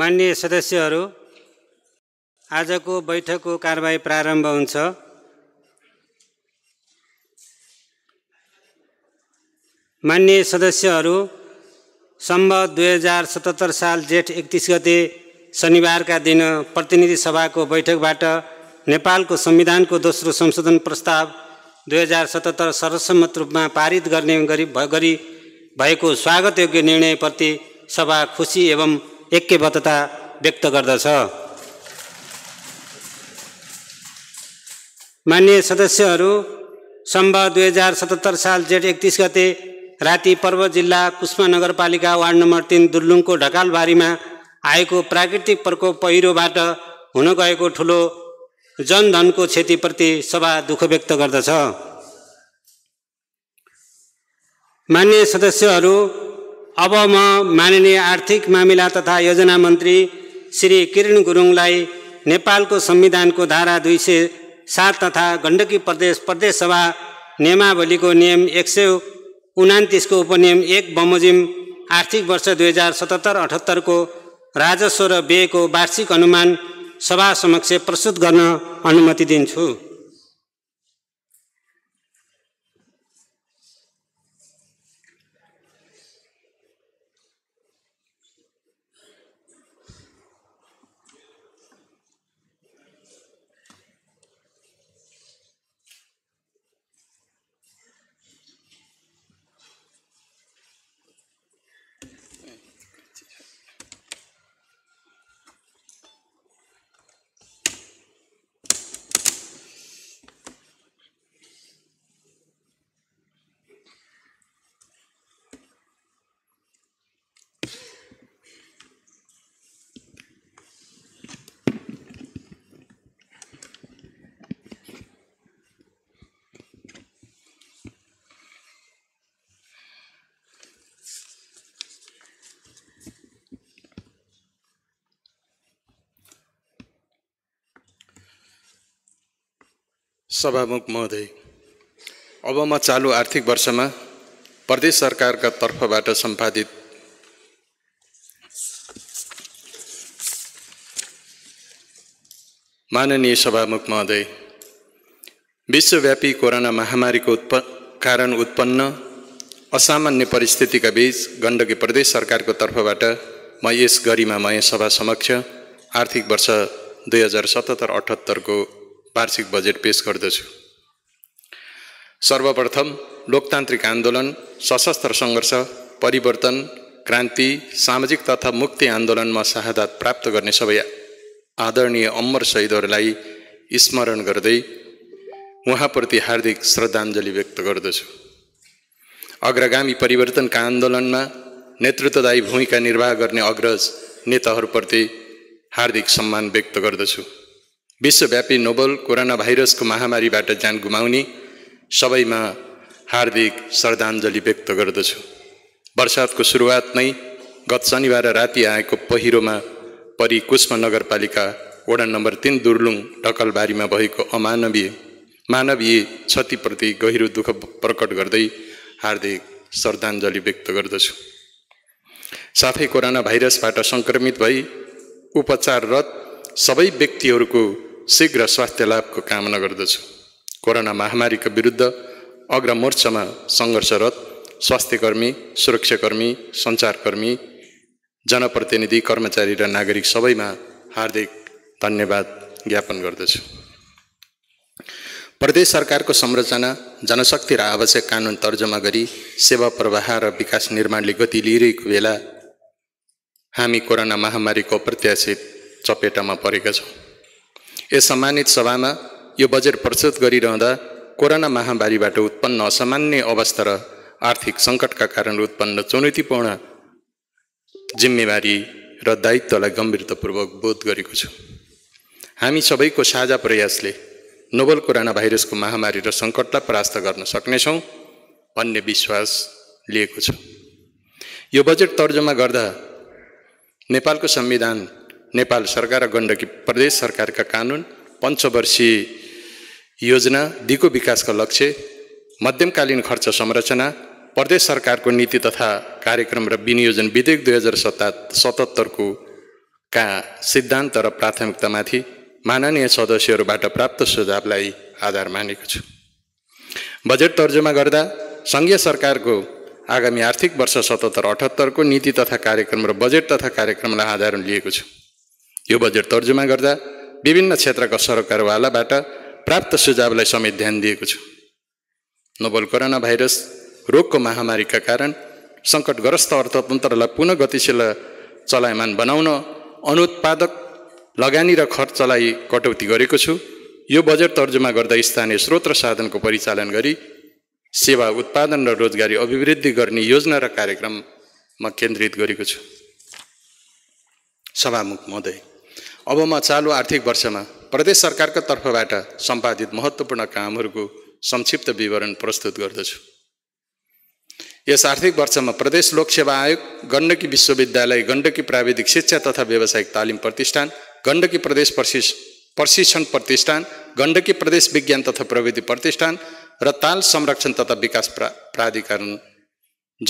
मान्य सदस्यहरू आजको बैठकको कारवाही प्रारम्भ हुन्छ मान्य सदस्यहरू सम्भ दुई हजार सतहत्तर साल जेठ एकतिस गते शनिबारका दिन प्रतिनिधि सभाको बैठकबाट नेपालको संविधानको दोस्रो संशोधन प्रस्ताव दुई हजार सतहत्तर सर्वसम्मत रूपमा पारित गर्ने गरी गरी भएको स्वागतयोग्य निर्णयप्रति सभा खुसी एवं एकैबद्धता व्यक्त गर्दछ मान्य सदस्यहरू सम्भव दुई हजार सतहत्तर साल जेठ एकतिस गते राति पर्व जिल्ला कुष्मा नगरपालिका वार्ड नम्बर तिन दुर्लुङको ढकालबारीमा आएको प्राकृतिक प्रकोप पहिरोबाट हुन गएको ठुलो जनधनको क्षतिप्रति सभा दुःख व्यक्त गर्दछ मान्य सदस्यहरू अब म माननीय आर्थिक मामिला तथा योजना मन्त्री श्री किरण गुरुङलाई नेपालको संविधानको धारा दुई सय सात तथा गण्डकी प्रदेश प्रदेशसभा नियमावलीको नियम एक सय उनातिसको उपनियम एक बमोजिम आर्थिक वर्ष दुई हजार सतहत्तर अठहत्तरको राजस्व र व्ययको वार्षिक अनुमान सभा समक्ष प्रस्तुत गर्न अनुमति दिन्छु सभामुख महोदय अब म चालु आर्थिक वर्षमा प्रदेश सरकारका तर्फबाट सम्पादित माननीय सभामुख महोदय विश्वव्यापी कोरोना महामारीको उत्प कारण उत्पन्न असामान्य परिस्थितिका बीच गण्डकी प्रदेश सरकारको तर्फबाट म यस गरिमामय सभा समक्ष आर्थिक वर्ष दुई हजार सतहत्तर अठहत्तरको वार्षिक बजेट पेश गर्दछु सर्वप्रथम लोकतान्त्रिक आन्दोलन सशस्त्र सङ्घर्ष परिवर्तन क्रान्ति सामाजिक तथा मुक्ति आन्दोलनमा शहादत प्राप्त गर्ने सबै आदरणीय अमर शहीदहरूलाई स्मरण गर्दै उहाँप्रति हार्दिक श्रद्धाञ्जली व्यक्त गर्दछु अग्रगामी परिवर्तनका आन्दोलनमा नेतृत्वदायी भूमिका निर्वाह गर्ने अग्रज नेताहरूप्रति हार्दिक सम्मान व्यक्त गर्दछु विश्वव्यापी नोबल कोरोना भाइरसको महामारीबाट ज्यान गुमाउने सबैमा हार्दिक श्रद्धाञ्जली व्यक्त गर्दछु वर्षातको सुरुवात नै गत शनिबार राति आएको पहिरोमा परि कुष्म नगरपालिका वडा नम्बर तिन दुर्लुङ ढकलबारीमा भएको अमानवीय मानवीय क्षतिप्रति गहिरो दुःख प्रकट गर्दै हार्दिक श्रद्धाञ्जली व्यक्त गर्दछु साथै कोरोना भाइरसबाट सङ्क्रमित भई उपचाररत सबै व्यक्तिहरूको शीघ्र स्वास्थ्य लाभको कामना गर्दछु कोरोना महामारीको विरुद्ध अग्रमोर्चामा सङ्घर्षरत स्वास्थ्यकर्मी सुरक्षाकर्मी सञ्चारकर्मी जनप्रतिनिधि कर्मचारी र नागरिक सबैमा हार्दिक धन्यवाद ज्ञापन गर्दछु प्रदेश सरकारको संरचना जनशक्ति र आवश्यक कानुन तर्जमा गरी सेवा प्रवाह र विकास निर्माणले गति लिइरहेको बेला हामी कोरोना महामारीको अप्रत्याशित चपेटामा परेका छौँ यस सम्मानित सभामा यो बजेट प्रस्तुत गरिरहँदा कोरोना महामारीबाट उत्पन्न असामान्य अवस्था र आर्थिक सङ्कटका कारण उत्पन्न चुनौतीपूर्ण जिम्मेवारी र दायित्वलाई गम्भीरतापूर्वक बोध गरेको छु हामी सबैको साझा प्रयासले नोबल कोरोना भाइरसको महामारी र सङ्कटलाई परास्त गर्न सक्नेछौँ भन्ने विश्वास लिएको छ यो बजेट तर्जमा गर्दा नेपालको संविधान नेपाल सरकार र गण्डकी प्रदेश सरकारका कानुन पञ्चवर्षीय योजना दिगो विकासका लक्ष्य मध्यमकालीन खर्च संरचना प्रदेश सरकारको नीति तथा कार्यक्रम र विनियोजन विधेयक दुई हजार सता सतहत्तरको का सिद्धान्त र प्राथमिकतामाथि माननीय सदस्यहरूबाट प्राप्त सुझावलाई आधार मानेको छु बजेट तर्जुमा गर्दा सङ्घीय सरकारको आगामी आर्थिक वर्ष सतहत्तर अठहत्तरको नीति तथा कार्यक्रम र बजेट तथा कार्यक्रमलाई आधार लिएको छु यो बजेट तर्जुमा गर्दा विभिन्न क्षेत्रका सरकारवालाबाट प्राप्त सुझावलाई समेत ध्यान दिएको छु नोबल कोरोना भाइरस रोगको महामारीका कारण सङ्कटग्रस्त अर्थतन्त्रलाई पुनः गतिशील चलायमान बनाउन अनुत्पादक लगानी र खर्चलाई कटौती गरेको छु यो बजेट तर्जुमा गर्दा स्थानीय स्रोत र साधनको परिचालन गरी सेवा उत्पादन र रोजगारी अभिवृद्धि गर्ने योजना र कार्यक्रममा केन्द्रित गरेको छु सभामुख महोदय अब म चालु आर्थिक वर्षमा प्रदेश सरकारको तर्फबाट सम्पादित महत्त्वपूर्ण कामहरूको संक्षिप्त विवरण प्रस्तुत गर्दछु यस आर्थिक वर्षमा प्रदेश लोकसेवा आयोग गण्डकी विश्वविद्यालय गण्डकी प्राविधिक शिक्षा तथा व्यावसायिक तालिम प्रतिष्ठान गण्डकी प्रदेश प्रशिष प्रशिक्षण प्रतिष्ठान गण्डकी प्रदेश विज्ञान तथा प्रविधि प्रतिष्ठान र ताल संरक्षण तथा विकास प्रा प्राधिकरण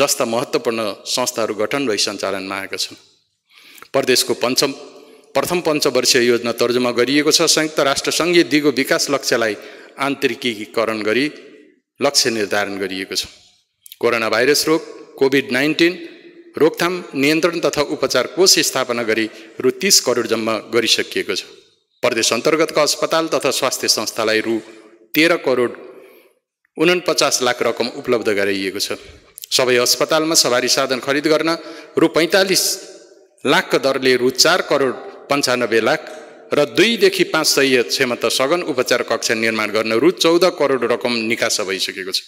जस्ता महत्त्वपूर्ण संस्थाहरू गठन भई सञ्चालनमा आएका छन् प्रदेशको पञ्चम प्रथम पञ्चवर्षीय योजना तर्जुमा गरिएको छ संयुक्त राष्ट्र सङ्घीय दिगो विकास लक्ष्यलाई आन्तरिकीकरण गरी लक्ष्य निर्धारण गरिएको छ कोरोना भाइरस रोग कोभिड नाइन्टिन रोकथाम नियन्त्रण तथा उपचार कोष स्थापना गरी रु तिस करोड जम्मा गरिसकिएको छ प्रदेश अन्तर्गतका अस्पताल तथा स्वास्थ्य संस्थालाई रु तेह्र करोड उनपचास लाख रकम उपलब्ध गराइएको छ सबै अस्पतालमा सवारी साधन खरिद गर्न रु पैँतालिस लाखको दरले रु चार करोड पन्चानब्बे लाख र दुईदेखि पाँच सय क्षमता सघन उपचार कक्षा निर्माण गर्न रु चौध करोड रकम निकासा भइसकेको छ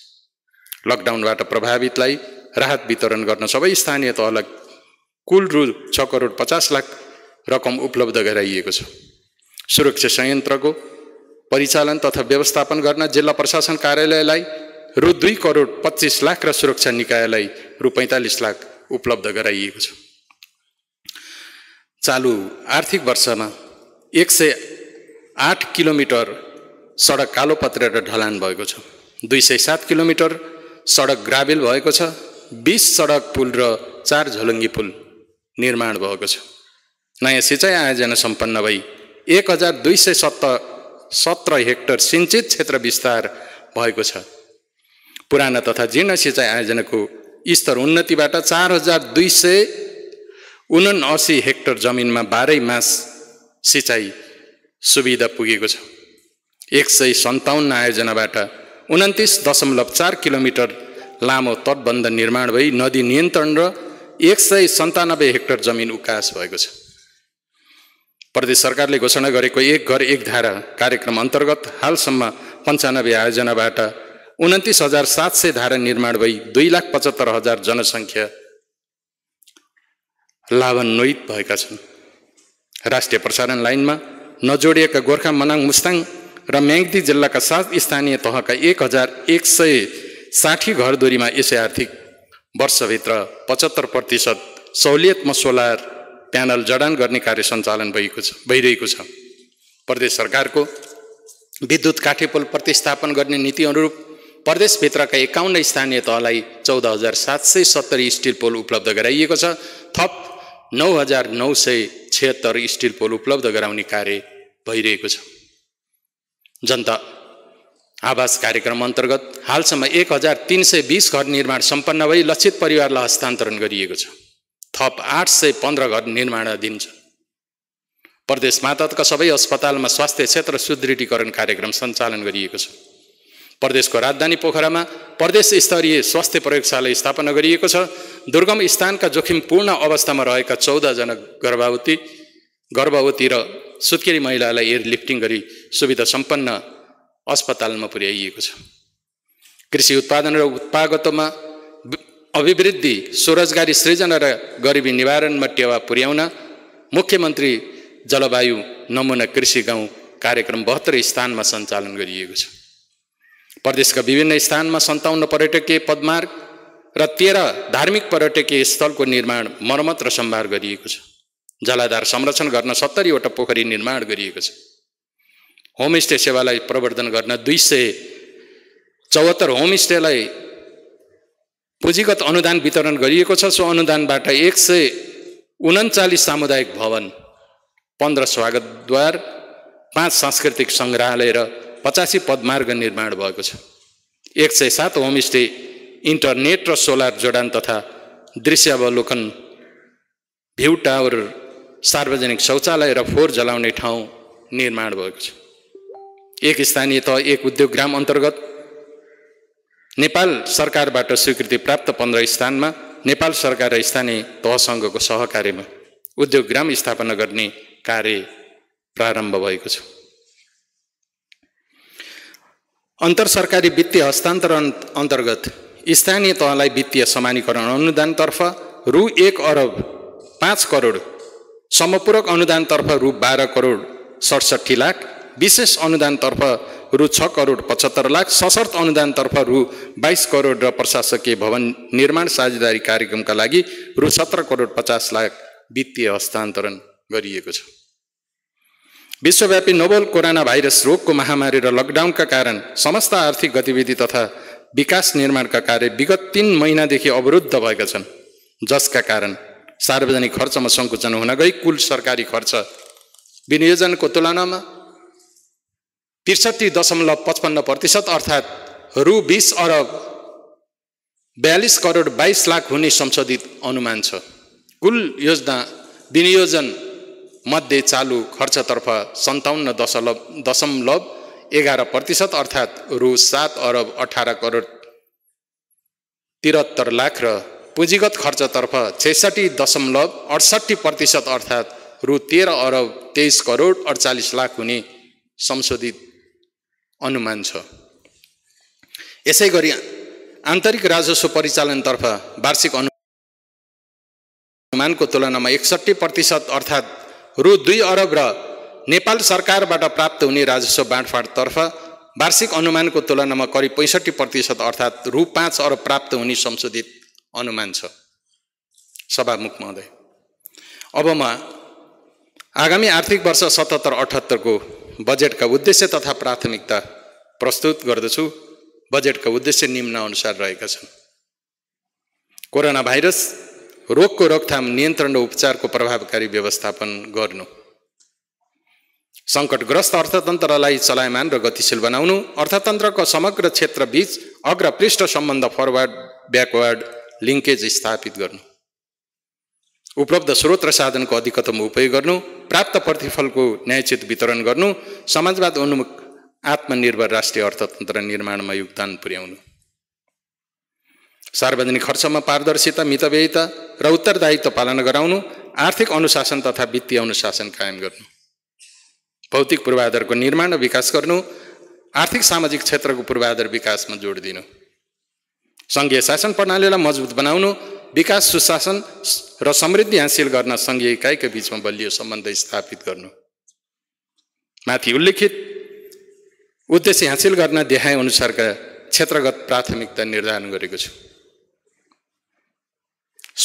लकडाउनबाट प्रभावितलाई राहत वितरण गर्न सबै स्थानीय तहलाई कुल रु छ करोड पचास लाख रकम उपलब्ध गराइएको छ सुरक्षा संयन्त्रको परिचालन तथा व्यवस्थापन गर्न जिल्ला प्रशासन कार्यालयलाई रु दुई करोड पच्चिस लाख र सुरक्षा निकायलाई रु पैँतालिस लाख उपलब्ध गराइएको छ चालु आर्थिक वर्षमा एक सय आठ किलोमिटर सडक कालो पत्रेर ढलान भएको छ दुई सय सात किलोमिटर सडक ग्राभेल भएको छ बिस सडक पुल र चार झोलुङ्गी पुल निर्माण भएको छ नयाँ सिँचाइ आयोजना सम्पन्न भई एक हजार दुई सय सत्त सत्र हेक्टर सिन्चित क्षेत्र विस्तार भएको छ पुराना तथा जीर्ण सिँचाइ आयोजनाको स्तर उन्नतिबाट चार हजार दुई सय उनासी हेक्टर जमिनमा बाह्रै मास सिँचाइ सुविधा पुगेको छ एक सय सन्ताउन्न आयोजनाबाट उन्तिस दशमलव चार किलोमिटर लामो तटबन्ध निर्माण भई नदी नियन्त्रण र एक सय सन्तानब्बे हेक्टर जमिन उकास भएको छ प्रदेश सरकारले घोषणा गरेको एक घर एक धारा कार्यक्रम अन्तर्गत हालसम्म पन्चानब्बे आयोजनाबाट उन्तिस हजार सात सय धारा निर्माण भई दुई लाख पचहत्तर हजार जनसङ्ख्या लाभान्वित भएका छन् राष्ट्रिय प्रसारण लाइनमा नजोडिएका गोर्खा मनाङ मुस्ताङ र म्याङ्दी जिल्लाका सात स्थानीय तहका एक हजार एक सय साठी घरदुरीमा यसै आर्थिक वर्षभित्र पचहत्तर प्रतिशत सहुलियतमा सोलर प्यानल जडान गर्ने कार्य सञ्चालन भएको छ भइरहेको छ प्रदेश सरकारको विद्युत काठेपोल प्रतिस्थापन गर्ने नीति अनुरूप प्रदेशभित्रका एकाउन्न स्थानीय तहलाई चौध हजार सात सय सत्तरी स्टिल पोल उपलब्ध गराइएको छ थप नौ हजार नौ सय छत्तर स्टिल पोल उपलब्ध गराउने कार्य भइरहेको छ जनता आवास कार्यक्रम अन्तर्गत हालसम्म एक हजार तिन सय बिस घर निर्माण सम्पन्न भई लक्षित परिवारलाई हस्तान्तरण गरिएको छ थप आठ सय पन्ध्र घर निर्माणाधीन छ प्रदेश मातहतका सबै अस्पतालमा स्वास्थ्य क्षेत्र सुदृढीकरण कार्यक्रम सञ्चालन गरिएको छ प्रदेशको राजधानी पोखरामा प्रदेश स्तरीय स्वास्थ्य प्रयोगशाला स्थापना गरिएको छ दुर्गम स्थानका जोखिमपूर्ण अवस्थामा रहेका चौधजना गर्भवती गर्भवती र सुत्केरी महिलालाई एयर लिफ्टिङ गरी सुविधा सम्पन्न अस्पतालमा पुर्याइएको छ कृषि उत्पादन र उत्पादकत्वमा अभिवृद्धि स्वरोजगारी सृजना र गरिबी निवारणमा टेवा पुर्याउन मुख्यमन्त्री जलवायु नमुना कृषि गाउँ कार्यक्रम बहत्तर स्थानमा सञ्चालन गरिएको छ प्रदेशका विभिन्न स्थानमा सन्ताउन्न पर्यटकीय पदमार्ग र तेह्र धार्मिक पर्यटकीय स्थलको निर्माण मर्मत र सम्भार गरिएको छ जलाधार संरक्षण गर्न सत्तरीवटा पोखरी निर्माण गरिएको छ होमस्टे सेवालाई प्रवर्धन गर्न दुई सय चौहत्तर होमस्टेलाई पुँजीगत अनुदान वितरण गरिएको छ सो अनुदानबाट एक सय उन्चालिस सामुदायिक भवन पन्ध्र स्वागतद्वार पाँच सांस्कृतिक सङ्ग्रहालय र पचासी पदमार्ग निर्माण भएको छ एक सय सात होमस्टे इन्टरनेट र सोलर जोडान तथा दृश्यावलोकन भ्यू टावर सार्वजनिक शौचालय र फोहोर जलाउने ठाउँ निर्माण भएको छ एक स्थानीय तह एक उद्योग ग्राम अन्तर्गत नेपाल सरकारबाट स्वीकृति प्राप्त पन्ध्र स्थानमा नेपाल सरकार र स्थानीय तहसँगको सहकार्यमा उद्योग ग्राम स्थापना गर्ने कार्य प्रारम्भ भएको छ अन्तर सरकारी वित्तीय हस्तान्तरण अन्तर्गत स्थानीय तहलाई वित्तीय समानीकरण अनुदानतर्फ रु एक अरब पाँच करोड समपूरक अनुदानतर्फ रु बाह्र करोड सडसठी लाख विशेष अनुदानतर्फ रु छ करोड पचहत्तर लाख सशर्त अनुदानतर्फ रु बाइस करोड र प्रशासकीय भवन निर्माण साझेदारी कार्यक्रमका लागि रु सत्र करोड पचास लाख वित्तीय हस्तान्तरण गरिएको छ विश्वव्यापी नोबल कोरोना भाइरस रोगको महामारी र लकडाउनका कारण समस्त आर्थिक गतिविधि तथा विकास निर्माणका कार्य विगत तिन महिनादेखि अवरुद्ध भएका छन् जसका कारण सार्वजनिक खर्चमा सङ्कुचन हुन गई कुल सरकारी खर्च विनियोजनको तुलनामा त्रिसठी दशमलव पचपन्न प्रतिशत अर्थात् रु बिस अरब बयालिस करोड बाइस लाख हुने संशोधित अनुमान छ कुल योजना विनियोजन मध्ये चालु खर्चतर्फ सन्ताउन्न दशलव दशमलव एघार प्रतिशत अर्थात् रु सात अरब अठार करोड त्रिहत्तर लाख र पुँजीगत खर्चतर्फ छैसठी दशमलव अडसट्ठी प्रतिशत अर्थात् रु तेह्र अरब तेइस करोड अडचालिस लाख हुने संशोधित अनुमान छ यसै गरी आन्तरिक राजस्व परिचालनतर्फ वार्षिक अनुमानको तुलनामा एकसट्ठी प्रतिशत अर्थात् रु दुई अरब र नेपाल सरकारबाट प्राप्त हुने राजस्व बाँडफाँडतर्फ वार्षिक अनुमानको तुलनामा करिब पैँसठी प्रतिशत अर्थात् रु पाँच अरब प्राप्त हुने संशोधित अनुमान छ सभामुख महोदय अब म आगामी आर्थिक वर्ष सतहत्तर अठहत्तरको बजेटका उद्देश्य तथा प्राथमिकता प्रस्तुत गर्दछु बजेटका उद्देश्य निम्नअनुसार रहेका छन् कोरोना भाइरस रोगको रोकथाम नियन्त्रण र उपचारको प्रभावकारी व्यवस्थापन गर्नु सङ्कटग्रस्त अर्थतन्त्रलाई चलायमान र गतिशील बनाउनु अर्थतन्त्रको समग्र क्षेत्रबीच अग्र पृष्ठ सम्बन्ध फरवर्ड ब्याकवर्ड लिङ्केज स्थापित गर्नु उपलब्ध स्रोत र साधनको अधिकतम उपयोग गर्नु प्राप्त प्रतिफलको न्यायचित वितरण गर्नु समाजवाद उन्मुख आत्मनिर्भर राष्ट्रिय अर्थतन्त्र निर्माणमा योगदान पुर्याउनु सार्वजनिक खर्चमा पारदर्शिता मितव्ययिता र उत्तरदायित्व पालन गराउनु आर्थिक अनुशासन तथा वित्तीय अनुशासन कायम गर्नु भौतिक पूर्वाधारको निर्माण र विकास गर्नु आर्थिक सामाजिक क्षेत्रको पूर्वाधार विकासमा जोड दिनु सङ्घीय शासन प्रणालीलाई मजबुत बनाउनु विकास सुशासन र समृद्धि हासिल गर्न सङ्घीय इकाइका बिचमा बलियो सम्बन्ध स्थापित गर्नु माथि उल्लेखित उद्देश्य हासिल गर्न देखाएअनुसारका क्षेत्रगत प्राथमिकता निर्धारण गरेको छु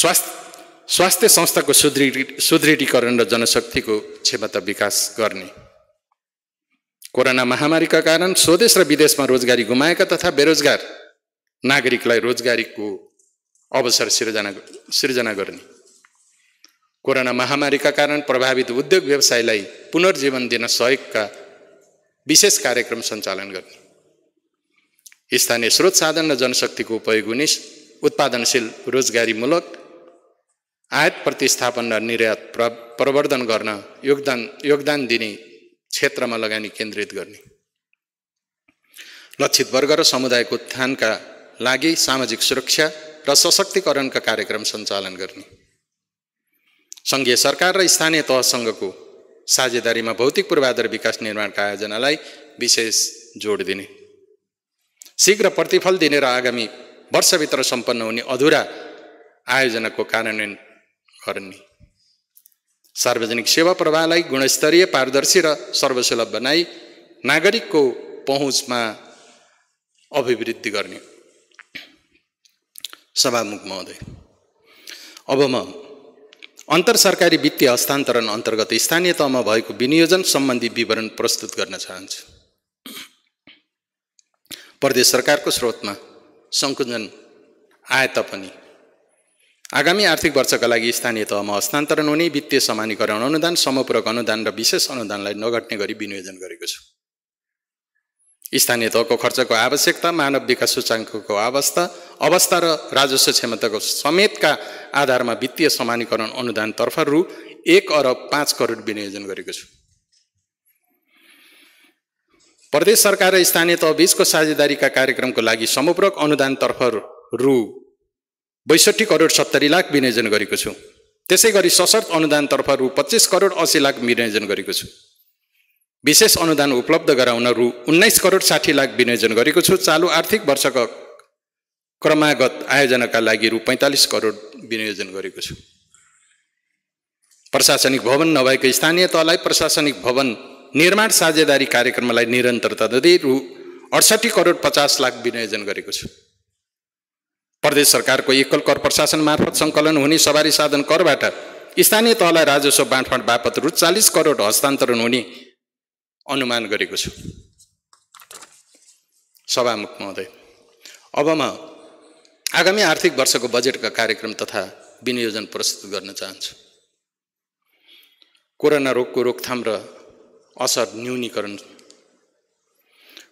स्वास्थ्य स्वास्थ्य संस्थाको सुदृढी सुदृढीकरण र जनशक्तिको क्षमता विकास गर्ने कोरोना महामारीका कारण स्वदेश र विदेशमा रोजगारी गुमाएका तथा बेरोजगार नागरिकलाई रोजगारीको अवसर सिर्जना सिर्जना गर्ने कोरोना महामारीका कारण प्रभावित उद्योग व्यवसायलाई पुनर्जीवन दिन सहयोगका विशेष कार्यक्रम सञ्चालन गर्ने स्थानीय स्रोत साधन र जनशक्तिको उपयोग हुने उत्पादनशील रोजगारीमूलक आयात प्रतिस्थापन र निर्यात प्र प्रवर्धन गर्न योगदान योगदान दिने क्षेत्रमा लगानी केन्द्रित गर्ने लक्षित वर्ग र समुदायको उत्थानका लागि सामाजिक सुरक्षा र सशक्तिकरणका कार्यक्रम सञ्चालन गर्ने सङ्घीय सरकार र स्थानीय तहसँगको साझेदारीमा भौतिक पूर्वाधार विकास निर्माणका आयोजनालाई विशेष जोड दिने शीघ्र प्रतिफल दिने र आगामी वर्षभित्र सम्पन्न हुने अधुरा आयोजनाको कार्यान्वयन गर्ने सार्वजनिक सेवा प्रवाहलाई गुणस्तरीय पारदर्शी र सर्वसुलभ बनाई नागरिकको पहुँचमा अभिवृद्धि गर्ने सभामुख महोदय अब म अन्तर सरकारी वित्तीय हस्तान्तरण अन्तर्गत स्थानीय तहमा भएको विनियोजन सम्बन्धी विवरण प्रस्तुत गर्न चाहन्छु प्रदेश सरकारको स्रोतमा सङ्कुञ्जन आए तापनि आगामी आर्थिक वर्षका लागि स्थानीय तहमा हस्तान्तरण हुने वित्तीय समानीकरण अनुदान समपूरक अनुदान र विशेष अनुदानलाई नघट्ने गरी विनियोजन गरेको छु स्थानीय तहको खर्चको आवश्यकता मानव विकास सूचाङ्कको अवस्था अवस्था र राजस्व क्षमताको समेतका आधारमा वित्तीय समानीकरण अनुदानतर्फ रु एक अरब पाँच करोड विनियोजन गरेको छु प्रदेश सरकार र स्थानीय तहबीचको साझेदारीका कार्यक्रमको लागि समपूरक अनुदानतर्फ रु बैसठी करोड सत्तरी लाख विनियोजन गरेको छु त्यसै गरी सशर्त अनुदानतर्फ रु पच्चिस करोड अस्सी लाख विनियोजन गरेको छु विशेष अनुदान उपलब्ध गराउन रु उन्नाइस करोड साठी लाख विनियोजन गरेको छु चालु आर्थिक वर्षको क्रमागत आयोजनाका लागि रु पैँतालिस करोड विनियोजन गरेको छु प्रशासनिक भवन नभएको स्थानीय तहलाई प्रशासनिक भवन निर्माण साझेदारी कार्यक्रमलाई निरन्तरता दिँदै रु अडसठी करोड पचास लाख विनियोजन गरेको छु प्रदेश सरकारको एकल कर प्रशासन मार्फत सङ्कलन हुने सवारी साधन करबाट स्थानीय तहलाई राजस्व बाँडफाँड बापत रु चालिस करोड हस्तान्तरण हुने अनुमान गरेको छु सभामुख महोदय अब म आगामी आर्थिक वर्षको बजेटका कार्यक्रम तथा विनियोजन प्रस्तुत गर्न चाहन्छु कोरोना रोगको रोकथाम र असर न्यूनीकरण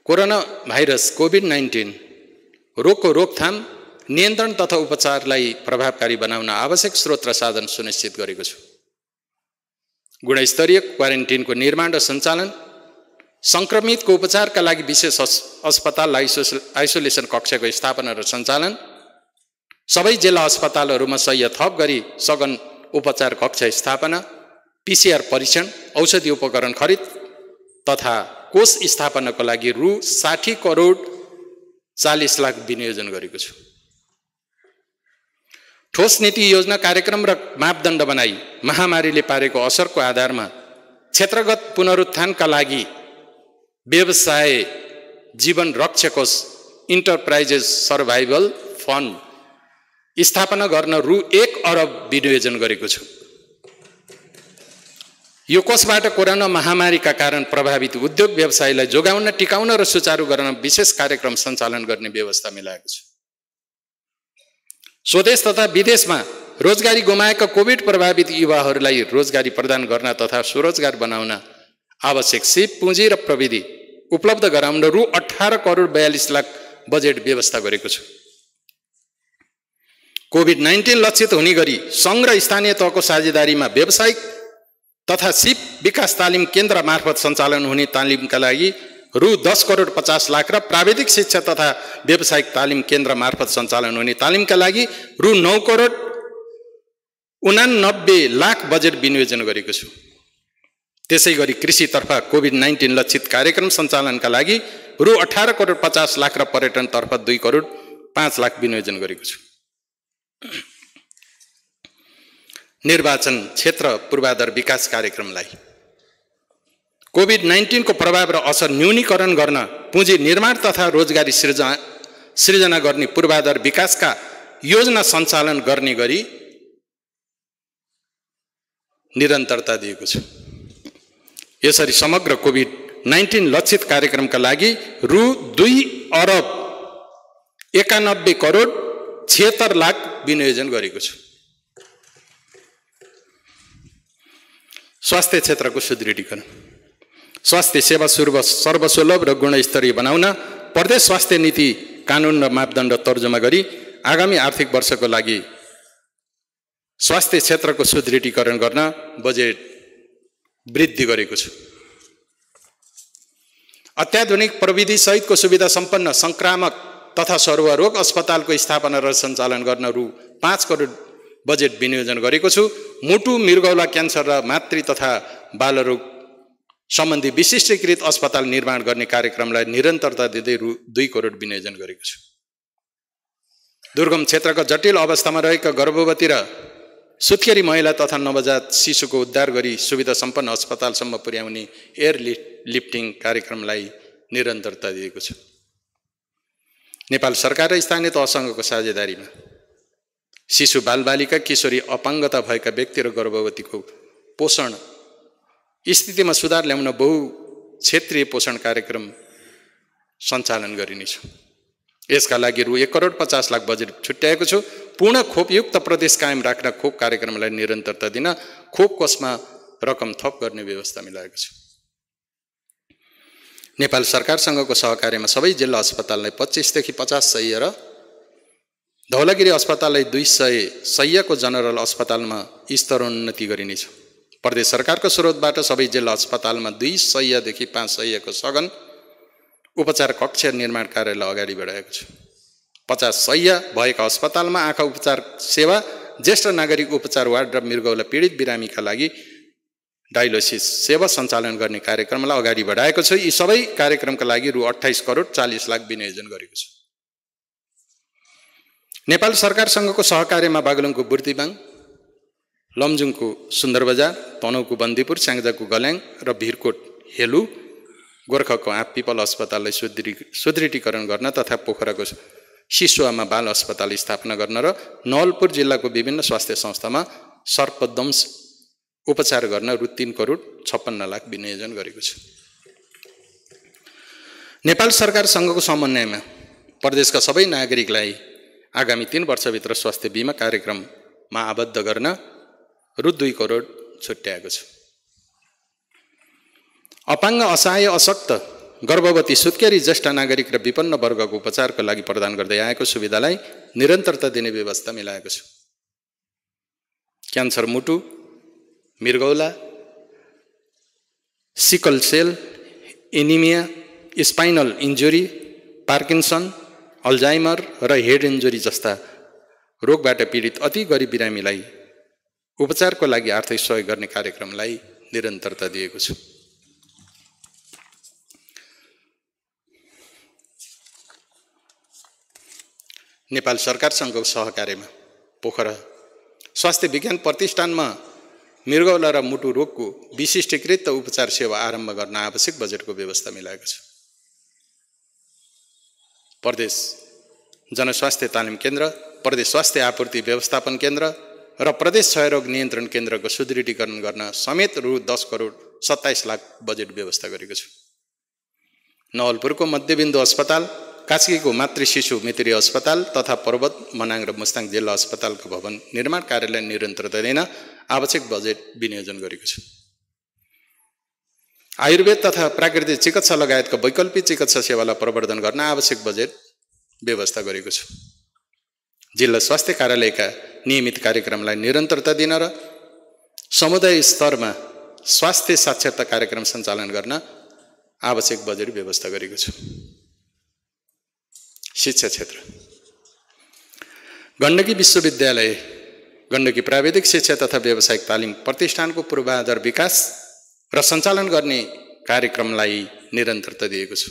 कोरोना भाइरस कोभिड नाइन्टिन रोगको रोकथाम नियन्त्रण तथा उपचारलाई प्रभावकारी बनाउन आवश्यक स्रोत र साधन सुनिश्चित गरेको छु गुणस्तरीय क्वारेन्टिनको निर्माण र सञ्चालन सङ्क्रमितको उपचारका लागि विशेष अस् अस्पताल आइसोस आइसोलेसन कक्षको स्थापना र सञ्चालन सबै जिल्ला अस्पतालहरूमा सय थप गरी सघन उपचार कक्ष स्थापना पिसिआर परीक्षण औषधि उपकरण खरिद तथा कोष स्थापनाको लागि रु साठी करोड चालिस लाख विनियोजन गरेको छु ठोस नीति योजना कार्यक्रम र मापदण्ड बनाई महामारीले पारेको असरको आधारमा क्षेत्रगत पुनरुत्थानका लागि व्यवसाय जीवन रक्षकोष इन्टरप्राइजेस सर्भाइभल फन्ड स्थापना गर्न रु एक अरब विनियोजन गरेको छु यो कोषबाट कोरोना महामारीका कारण प्रभावित उद्योग व्यवसायलाई जोगाउन टिकाउन र सुचारू गर्न विशेष कार्यक्रम सञ्चालन गर्ने व्यवस्था मिलाएको छ स्वदेश तथा विदेशमा रोजगारी गुमाएका कोभिड प्रभावित युवाहरूलाई रोजगारी प्रदान गर्न तथा स्वरोजगार बनाउन आवश्यक सिप पुँजी र प्रविधि उपलब्ध गराउन रु अठार करोड बयालिस लाख बजेट व्यवस्था गरेको छु कोभिड नाइन्टिन लक्षित हुने गरी सङ्घ र स्थानीय तहको साझेदारीमा व्यावसायिक तथा सिप विकास तालिम केन्द्र मार्फत सञ्चालन हुने तालिमका लागि रु दस करोड पचास लाख र प्राविधिक शिक्षा तथा व्यावसायिक तालिम केन्द्र मार्फत सञ्चालन हुने तालिमका लागि रु नौ करोड उनानब्बे लाख बजेट विनियोजन गरेको छु त्यसै गरी कृषितर्फ कोभिड नाइन्टिन लक्षित कार्यक्रम सञ्चालनका लागि रु अठार करोड पचास लाख र पर्यटनतर्फ दुई करोड पाँच लाख विनियोजन गरेको छु निर्वाचन क्षेत्र पूर्वाधार विकास कार्यक्रमलाई कोभिड नाइन्टिनको प्रभाव र असर न्यूनीकरण गर्न पुँजी निर्माण तथा रोजगारी सृजना सृजना गर्ने पूर्वाधार विकासका योजना सञ्चालन गर्ने गरी निरन्तरता दिएको छ यसरी समग्र कोभिड नाइन्टिन लक्षित कार्यक्रमका लागि रु दुई अरब एकानब्बे करोड छिहत्तर लाख विनियोजन गरेको छु स्वास्थ्य क्षेत्रको सुदृढीकरण स्वास्थ्य सेवा सुर्व सर्वसुलभ र गुणस्तरीय बनाउन प्रदेश स्वास्थ्य नीति कानुन र मापदण्ड तर्जुमा गरी आगामी आर्थिक वर्षको लागि स्वास्थ्य क्षेत्रको सुदृढीकरण गर्न बजेट वृद्धि गरेको छु अत्याधुनिक प्रविधि सहितको सुविधा सम्पन्न सङ्क्रामक तथा सर्वरोग अस्पतालको स्थापना र सञ्चालन गर्न रु पाँच करोड बजेट विनियोजन गरेको छु मुटु मृगौला क्यान्सर र मातृ तथा बालरोग सम्बन्धी विशिष्टीकृत अस्पताल निर्माण गर्ने कार्यक्रमलाई निरन्तरता दिँदै रु दुई करोड विनियोजन गरेको छु दुर्गम क्षेत्रको जटिल अवस्थामा रहेका गर्भवती र सुत्केरी महिला तथा नवजात शिशुको उद्धार गरी सुविधा सम्पन्न अस्पतालसम्म पुर्याउने एयर लिफ लिफ्टिङ कार्यक्रमलाई निरन्तरता दिएको छ नेपाल सरकार र स्थानीय तहसँगको साझेदारीमा शिशु बालबालिका किशोरी अपाङ्गता भएका व्यक्ति र गर्भवतीको पोषण स्थितिमा सुधार ल्याउन बहु क्षेत्रीय पोषण कार्यक्रम सञ्चालन गरिनेछ यसका लागि रु एक करोड पचास लाख बजेट छुट्याएको छु पूर्ण खोपयुक्त प्रदेश कायम राख्न खोप कार्यक्रमलाई निरन्तरता दिन खोप कोषमा रकम थप गर्ने व्यवस्था मिलाएको छु नेपाल सरकारसँगको सहकार्यमा सबै जिल्ला अस्पताललाई पच्चिसदेखि पचास सय र धौलागिरी अस्पताललाई दुई सय सयको जनरल अस्पतालमा स्तरोन्नति गरिनेछ प्रदेश सरकारको स्रोतबाट सबै जिल्ला अस्पतालमा दुई सयदेखि पाँच सयको सघन उपचार कक्ष निर्माण कार्यलाई अगाडि बढाएको छ पचास सय भएका अस्पतालमा आँखा उपचार सेवा ज्येष्ठ नागरिक उपचार वार्ड र मृगौला पीडित बिरामीका लागि डायलोसिस सेवा सञ्चालन गर्ने कार्यक्रमलाई अगाडि बढाएको छ यी सबै कार्यक्रमका लागि रु अठाइस करोड चालिस लाख विनियोजन गरेको छ नेपाल सरकारसँगको सहकार्यमा बागलुङको बुर्तिबाङ लमजुङको सुन्दरबजार तनहुको बन्दीपुर स्याङ्जाको गल्याङ र भिरकोट हेलु गोर्खाको आँप पिपल अस्पताललाई सुदृढ सुदृढीकरण गर्न तथा पोखराको सिसुवामा बाल अस्पताल स्थापना गर्न र नवलपुर जिल्लाको विभिन्न स्वास्थ्य संस्थामा सर्पदंश उपचार गर्न रु तिन करोड छप्पन्न लाख विनियोजन गरेको छ नेपाल सरकारसँगको समन्वयमा प्रदेशका सबै नागरिकलाई आगामी तिन वर्षभित्र स्वास्थ्य बिमा कार्यक्रममा आबद्ध गर्न रु दुई करोड छुट्याएको छु अपाङ्ग असहाय अशक्त गर्भवती सुत्केरी ज्येष्ठ नागरिक र विपन्न वर्गको उपचारको लागि प्रदान गर्दै आएको सुविधालाई निरन्तरता दिने व्यवस्था मिलाएको छु क्यान्सर मुटु मृगौला sickle cell anaemia spinal injury Parkinson Alzheimer र हेड इन्जुरी जस्ता रोगबाट पीडित अति गरिब बिरामीलाई उपचारको लागि आर्थिक सहयोग गर्ने कार्यक्रमलाई निरन्तरता दिएको छु नेपाल सरकारसँगको सहकार्यमा पोखरा स्वास्थ्य विज्ञान प्रतिष्ठानमा मृगौला र मुटु रोगको विशिष्टीकृत उपचार सेवा आरम्भ गर्न आवश्यक बजेटको व्यवस्था मिलाएको छु प्रदेश जनस्वास्थ्य तालिम केन्द्र प्रदेश स्वास्थ्य आपूर्ति व्यवस्थापन केन्द्र र प्रदेश क्षयरोग नियन्त्रण केन्द्रको सुदृढीकरण गर्न समेत रु दस करोड सत्ताइस लाख बजेट व्यवस्था गरेको छु नवलपुरको मध्यबिन्दु अस्पताल कास्कीको मातृ शिशु मित्री अस्पताल तथा पर्वत मनाङ र मुस्ताङ जिल्ला अस्पतालको भवन निर्माण कार्यालय निरन्तरता दिन आवश्यक बजेट विनियोजन गरेको छु आयुर्वेद तथा प्राकृतिक चिकित्सा लगायतका वैकल्पिक चिकित्सा सेवालाई प्रवर्धन गर्न आवश्यक बजेट व्यवस्था गरेको छु जिल्ला स्वास्थ्य कार्यालयका नियमित कार्यक्रमलाई निरन्तरता दिन र समुदाय स्तरमा स्वास्थ्य साक्षरता कार्यक्रम सञ्चालन गर्न आवश्यक बजेट व्यवस्था गरेको छु शिक्षा क्षेत्र गण्डकी विश्वविद्यालय गण्डकी प्राविधिक शिक्षा तथा व्यावसायिक तालिम प्रतिष्ठानको पूर्वाधार विकास र सञ्चालन गर्ने कार्यक्रमलाई निरन्तरता दिएको छु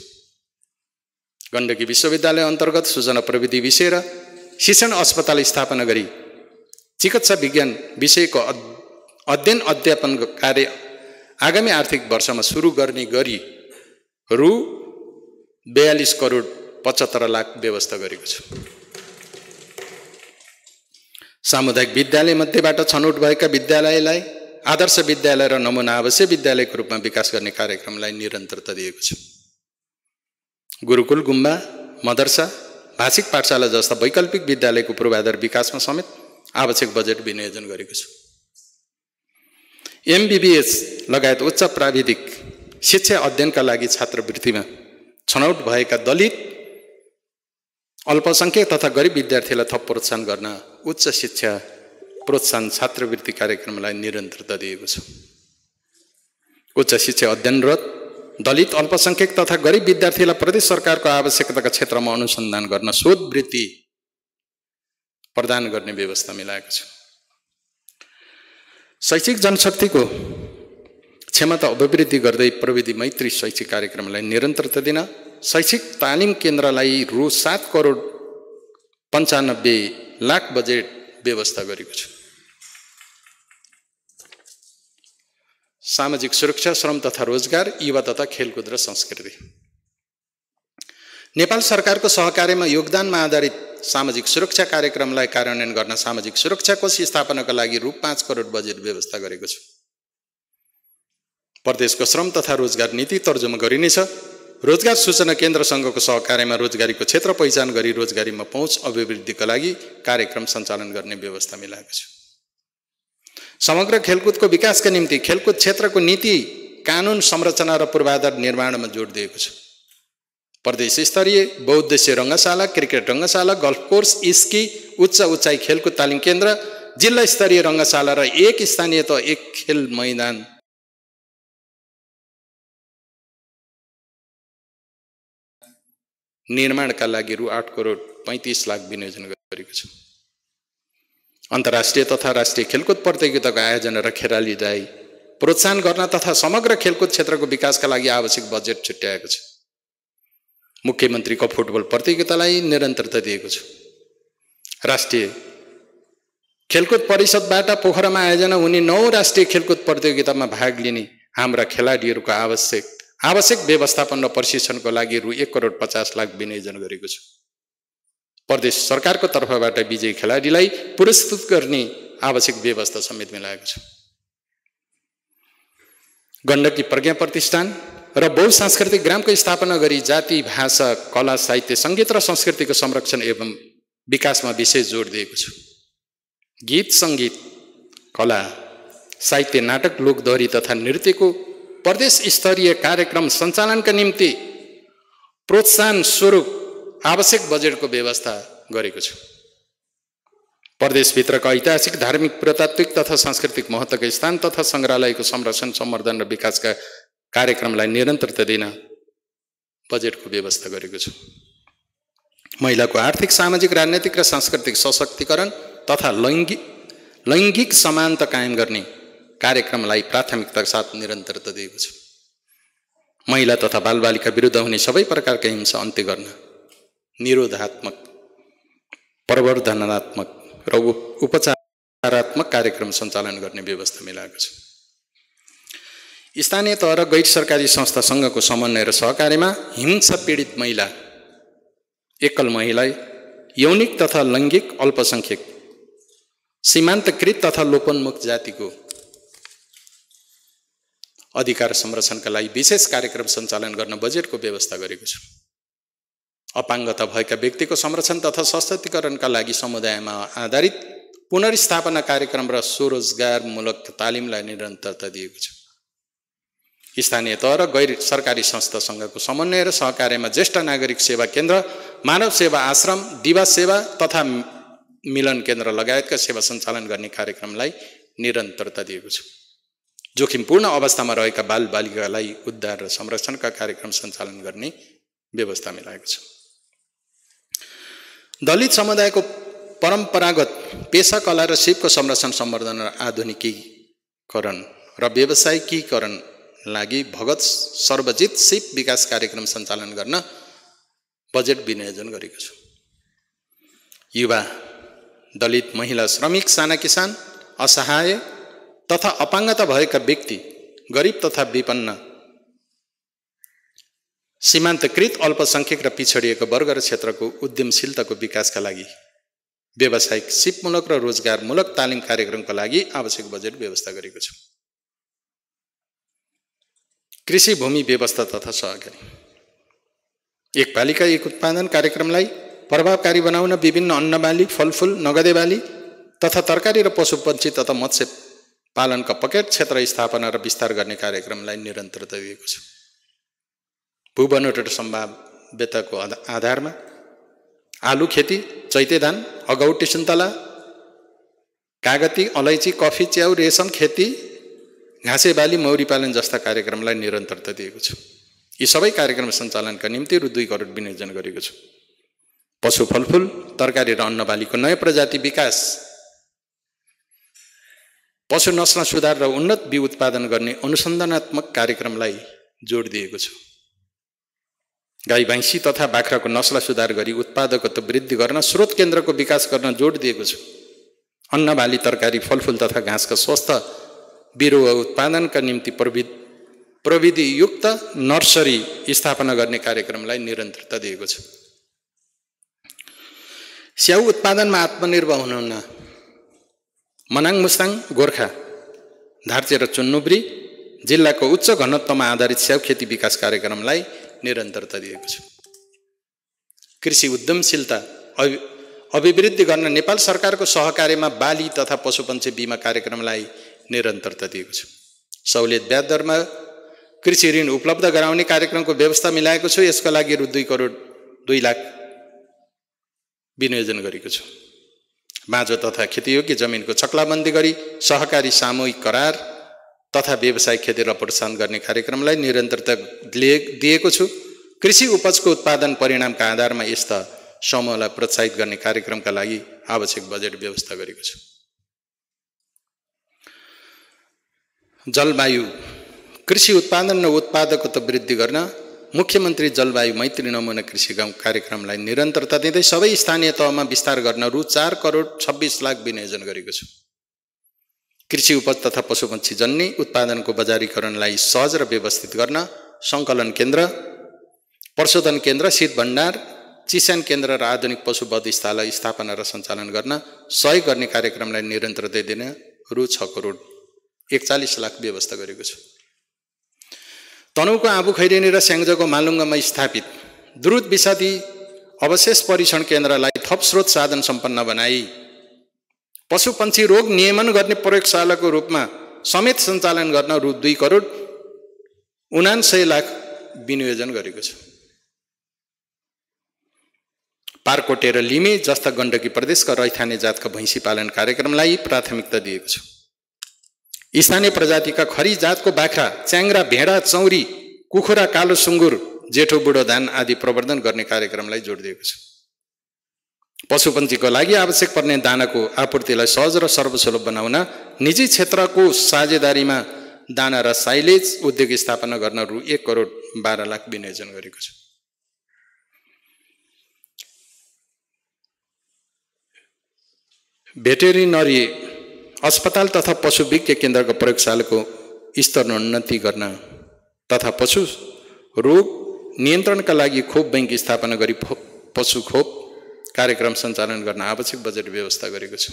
गण्डकी विश्वविद्यालय अन्तर्गत सूचना प्रविधि विषय र शिक्षण अस्पताल स्थापना गरी चिकित्सा विज्ञान विषयको अध्ययन अध्यापन कार्य आगामी आर्थिक वर्षमा सुरु गर्ने गरी रु बयालिस करोड पचहत्तर लाख व्यवस्था गरेको छु सामुदायिक विद्यालय मध्येबाट छनौट भएका विद्यालयलाई आदर्श विद्यालय र नमुना आवासीय विद्यालयको रूपमा विकास गर्ने कार्यक्रमलाई निरन्तरता दिएको छ गुरुकुल गुम्बा मदरसा भाषिक पाठशाला जस्ता वैकल्पिक विद्यालयको पूर्वाधार विकासमा समेत आवश्यक बजेट विनियोजन गरेको छु एमबिबिएस लगायत उच्च प्राविधिक शिक्षा अध्ययनका लागि छात्रवृत्तिमा छनौट भएका दलित अल्पसङ्ख्यक तथा गरिब विद्यार्थीलाई थप प्रोत्साहन गर्न उच्च शिक्षा प्रोत्साहन छात्रवृत्ति कार्यक्रमलाई निरन्तरता दिएको छ उच्च शिक्षा अध्ययनरत दलित अल्पसङ्ख्यक तथा गरिब विद्यार्थीलाई प्रदेश सरकारको आवश्यकताका क्षेत्रमा अनुसन्धान गर्न शोधवृत्ति प्रदान गर्ने व्यवस्था मिलाएको छ शैक्षिक जनशक्तिको क्षमता अभिवृद्धि गर्दै प्रविधि मैत्री शैक्षिक कार्यक्रमलाई निरन्तरता दिन शैक्षिक तालिम केन्द्रलाई रु सात करोड पन्चानब्बे लाख बजेट व्यवस्था गरेको छ सामाजिक सुरक्षा श्रम तथा रोजगार युवा तथा खेलकुद र संस्कृति नेपाल सरकारको सहकार्यमा योगदानमा आधारित सामाजिक सुरक्षा कार्यक्रमलाई कार्यान्वयन गर्न सामाजिक सुरक्षा कोष स्थापनाका लागि रु पाँच करोड बजेट व्यवस्था गरेको छु प्रदेशको श्रम तथा रोजगार नीति तर्जुमा गरिनेछ रोजगार सूचना केन्द्रसँगको सहकार्यमा रोजगारीको क्षेत्र पहिचान गरी रोजगारीमा पहुँच अभिवृद्धिका लागि कार्यक्रम सञ्चालन गर्ने व्यवस्था मिलाएको छु समग्र खेलकुदको विकासका निम्ति खेलकुद क्षेत्रको नीति कानुन संरचना र पूर्वाधार निर्माणमा जोड दिएको छ प्रदेश स्तरीय बहुद्देश्य रङ्गशाला क्रिकेट रङ्गशाला गल्फ कोर्स स्की उच्च उचाइ खेलकुद तालिम केन्द्र जिल्ला स्तरीय रङ्गशाला र एक स्थानीय त एक खेल मैदान निर्माणका लागि रु आठ करोड पैँतिस लाख विनियोजन गरेको छ अन्तर्राष्ट्रिय तथा राष्ट्रिय खेलकुद प्रतियोगिताको आयोजना र खेलाडीलाई प्रोत्साहन गर्न तथा समग्र खेलकुद क्षेत्रको विकासका लागि आवश्यक बजेट छुट्याएको छ मुख्यमन्त्रीको फुटबल प्रतियोगितालाई निरन्तरता दिएको छ राष्ट्रिय खेलकुद परिषदबाट पोखरामा आयोजना हुने नौ राष्ट्रिय खेलकुद प्रतियोगितामा भाग लिने हाम्रा खेलाडीहरूको आवश्यक आवश्यक व्यवस्थापन र प्रशिक्षणको लागि रु एक करोड पचास लाख विनियोजन गरेको छु प्रदेश सरकारको तर्फबाट विजयी खेलाडीलाई पुरस्कृत गर्ने आवश्यक व्यवस्था समेत मिलाएको छ गण्डकी प्रज्ञा प्रतिष्ठान र बहुसांस्कृतिक ग्रामको स्थापना गरी जाति भाषा कला साहित्य सङ्गीत र संस्कृतिको संरक्षण एवं विकासमा विशेष जोड दिएको छु गीत सङ्गीत कला साहित्य नाटक लोकदोहोरी तथा नृत्यको प्रदेश स्तरीय कार्यक्रम सञ्चालनका निम्ति प्रोत्साहन स्वरूप आवश्यक बजेटको व्यवस्था गरेको छु प्रदेशभित्रका ऐतिहासिक धार्मिक पुरातात्विक तथा सांस्कृतिक महत्त्वका स्थान तथा सङ्ग्रहालयको संरक्षण सम्वर्धन र विकासका कार्यक्रमलाई निरन्तरता दिन बजेटको व्यवस्था गरेको छु महिलाको आर्थिक सामाजिक राजनैतिक र सांस्कृतिक सशक्तिकरण तथा लैङ्गिक लैङ्गिक समानता कायम गर्ने कार्यक्रमलाई प्राथमिकताका साथ निरन्तरता दिएको छु महिला तथा बालबालिका विरुद्ध हुने सबै प्रकारका हिंसा अन्त्य गर्न निरोधात्मक प्रवर्धनात्मक र उपचारात्मक कार्यक्रम सञ्चालन गर्ने व्यवस्था मिलाएको छ स्थानीय तह र गैर सरकारी संस्थासँगको समन्वय र सहकार्यमा हिंसा पीडित महिला एकल महिला यौनिक तथा लैङ्गिक अल्पसङ्ख्यक सीमान्तकृत तथा लोपन्मुख जातिको अधिकार संरक्षणका लागि विशेष कार्यक्रम सञ्चालन गर्न बजेटको व्यवस्था गरेको छु अपाङ्गता भएका व्यक्तिको संरक्षण तथा सशक्तिकरणका लागि समुदायमा आधारित पुनर्स्थापना कार्यक्रम र स्वरोजगारमूलक तालिमलाई निरन्तरता दिएको छ स्थानीय तह र गैर सरकारी संस्थासँगको समन्वय र सहकार्यमा ज्येष्ठ नागरिक सेवा केन्द्र मानव सेवा आश्रम दिवा सेवा तथा मिलन केन्द्र लगायतका सेवा सञ्चालन गर्ने कार्यक्रमलाई निरन्तरता दिएको छ जोखिमपूर्ण अवस्थामा रहेका बालबालिकालाई उद्धार र संरक्षणका कार्यक्रम सञ्चालन गर्ने व्यवस्था मिलाएको छ दलित समुदायको परम्परागत पेसा कला र शिल्पको संरक्षण सम्वर्धन र आधुनिकीकरण र व्यावसायिकीकरण लागि भगत सर्वजित सिप विकास कार्यक्रम सञ्चालन गर्न बजेट विनियोजन गरेको छु युवा दलित महिला श्रमिक साना किसान असहाय तथा अपाङ्गता भएका व्यक्ति गरिब तथा विपन्न सीमान्तकृत अल्पसङ्ख्यक र पिछडिएको वर्ग र क्षेत्रको उद्यमशीलताको विकासका लागि व्यावसायिक सिपमूलक र रोजगारमूलक तालिम कार्यक्रमको लागि आवश्यक बजेट व्यवस्था गरेको छ कृषि भूमि व्यवस्था तथा सहकारी एक पालिका एक उत्पादन कार्यक्रमलाई प्रभावकारी बनाउन विभिन्न अन्नबाली फलफुल नगदेबाली तथा तरकारी र पशुपक्षी तथा मत्स्य पालनका पकेट क्षेत्र स्थापना र विस्तार गर्ने कार्यक्रमलाई निरन्तरता दिएको छु सम्भाव सम्भाव्यताको आधारमा आलु खेती चैते धान अगौटी सुन्तला कागती अलैँची कफी च्याउ रेशम खेती घाँसे बाली मौरी पालन जस्ता कार्यक्रमलाई निरन्तरता दिएको छु यी सबै कार्यक्रम सञ्चालनका निम्ति रु दुई करोड विनियोजन गरेको छु पशु फलफुल तरकारी र अन्न बालीको नयाँ प्रजाति विकास पशु नस्ल सुधार र उन्नत बिउ उत्पादन गर्ने अनुसन्धानात्मक कार्यक्रमलाई जोड दिएको छु गाई भैँसी तथा बाख्राको नस्ल सुधार गरी उत्पादकत्व वृद्धि गर्न स्रोत केन्द्रको विकास गर्न जोड दिएको छु अन्न बाली तरकारी फलफुल तथा घाँसका स्वस्थ बिरुवा उत्पादनका निम्ति प्रवि प्रविधियुक्त नर्सरी स्थापना गर्ने कार्यक्रमलाई निरन्तरता दिएको छु स्याउ उत्पादनमा आत्मनिर्भर हुनुहुन्न मनाङ मुस्ताङ गोर्खा धार्चे र चुन्नुब्री जिल्लाको उच्च घनत्वमा आधारित स्याउ खेती विकास कार्यक्रमलाई निरन्तरता दिएको छ कृषि उद्यमशीलता अभि अभिवृद्धि गर्न नेपाल सरकारको सहकार्यमा बाली तथा पशुपन्छी बिमा कार्यक्रमलाई निरन्तरता दिएको छु सहुलियत ब्याज दरमा कृषि ऋण उपलब्ध गराउने कार्यक्रमको व्यवस्था मिलाएको छु यसका लागि रु दुई करोड दुई लाख विनियोजन गरेको छु बाँझो तथा खेतीयोग्य जमिनको चक्लाबन्दी गरी सहकारी सामूहिक करार तथा व्यवसायिक खेतीलाई प्रोत्साहन गर्ने कार्यक्रमलाई निरन्तरता लिए दिएको छु कृषि उपजको उत्पादन परिणामका आधारमा यस्ता समूहलाई प्रोत्साहित गर्ने कार्यक्रमका लागि आवश्यक बजेट व्यवस्था गरेको छु जलवायु कृषि उत्पादन र उत्पादकत्व वृद्धि गर्न मुख्यमन्त्री जलवायु मैत्री नमुना कृषि गाउँ कार्यक्रमलाई निरन्तरता दिँदै सबै स्थानीय तहमा विस्तार गर्न रु चार करोड छब्बिस लाख विनियोजन गरेको छु कृषि उपज तथा पशुपक्षी जन्य उत्पादनको बजारीकरणलाई सहज र व्यवस्थित गर्न सङ्कलन केन्द्र प्रशोधन केन्द्र शीत भण्डार चिसान केन्द्र र आधुनिक पशु स्थल स्थापना र सञ्चालन गर्न सहयोग गर्ने कार्यक्रमलाई निरन्तरता दिन रु छ करोड एकचालिस लाख व्यवस्था गरेको छु तनहुको आँबु खैरेनी र स्याङ्जको मालुङ्गामा स्थापित द्रुत विषादी अवशेष परीक्षण केन्द्रलाई थप स्रोत साधन सम्पन्न बनाई पशुपन्छी रोग नियमन गर्ने प्रयोगशालाको रूपमा समेत सञ्चालन गर्न रु दुई करोड उनान्सय लाख विनियोजन गरेको छ पारकोटेर लिमे जस्ता गण्डकी प्रदेशका रैथाने जातका भैँसी पालन कार्यक्रमलाई प्राथमिकता दिएको छ स्थानीय प्रजातिका खरी जातको बाख्रा च्याङ्रा भेडा चौरी कुखुरा कालो सुँगुर जेठो बुढो धान आदि प्रवर्धन गर्ने कार्यक्रमलाई जोड दिएको छ पशुपन्थीको लागि आवश्यक पर्ने दानाको आपूर्तिलाई सहज र सर्वसुलभ बनाउन निजी क्षेत्रको साझेदारीमा दाना र साइलेज उद्योग स्थापना गर्न रु एक करोड बाह्र लाख विनियोजन गरेको छ भेटेरिनरी अस्पताल तथा पशु विज्ञ केन्द्रको प्रयोगशालाको स्तरोन्नति गर्न तथा पशु रोग नियन्त्रणका लागि खोप बैङ्क स्थापना गरी पशु खोप कार्यक्रम सञ्चालन गर्न आवश्यक बजेट व्यवस्था गरेको छु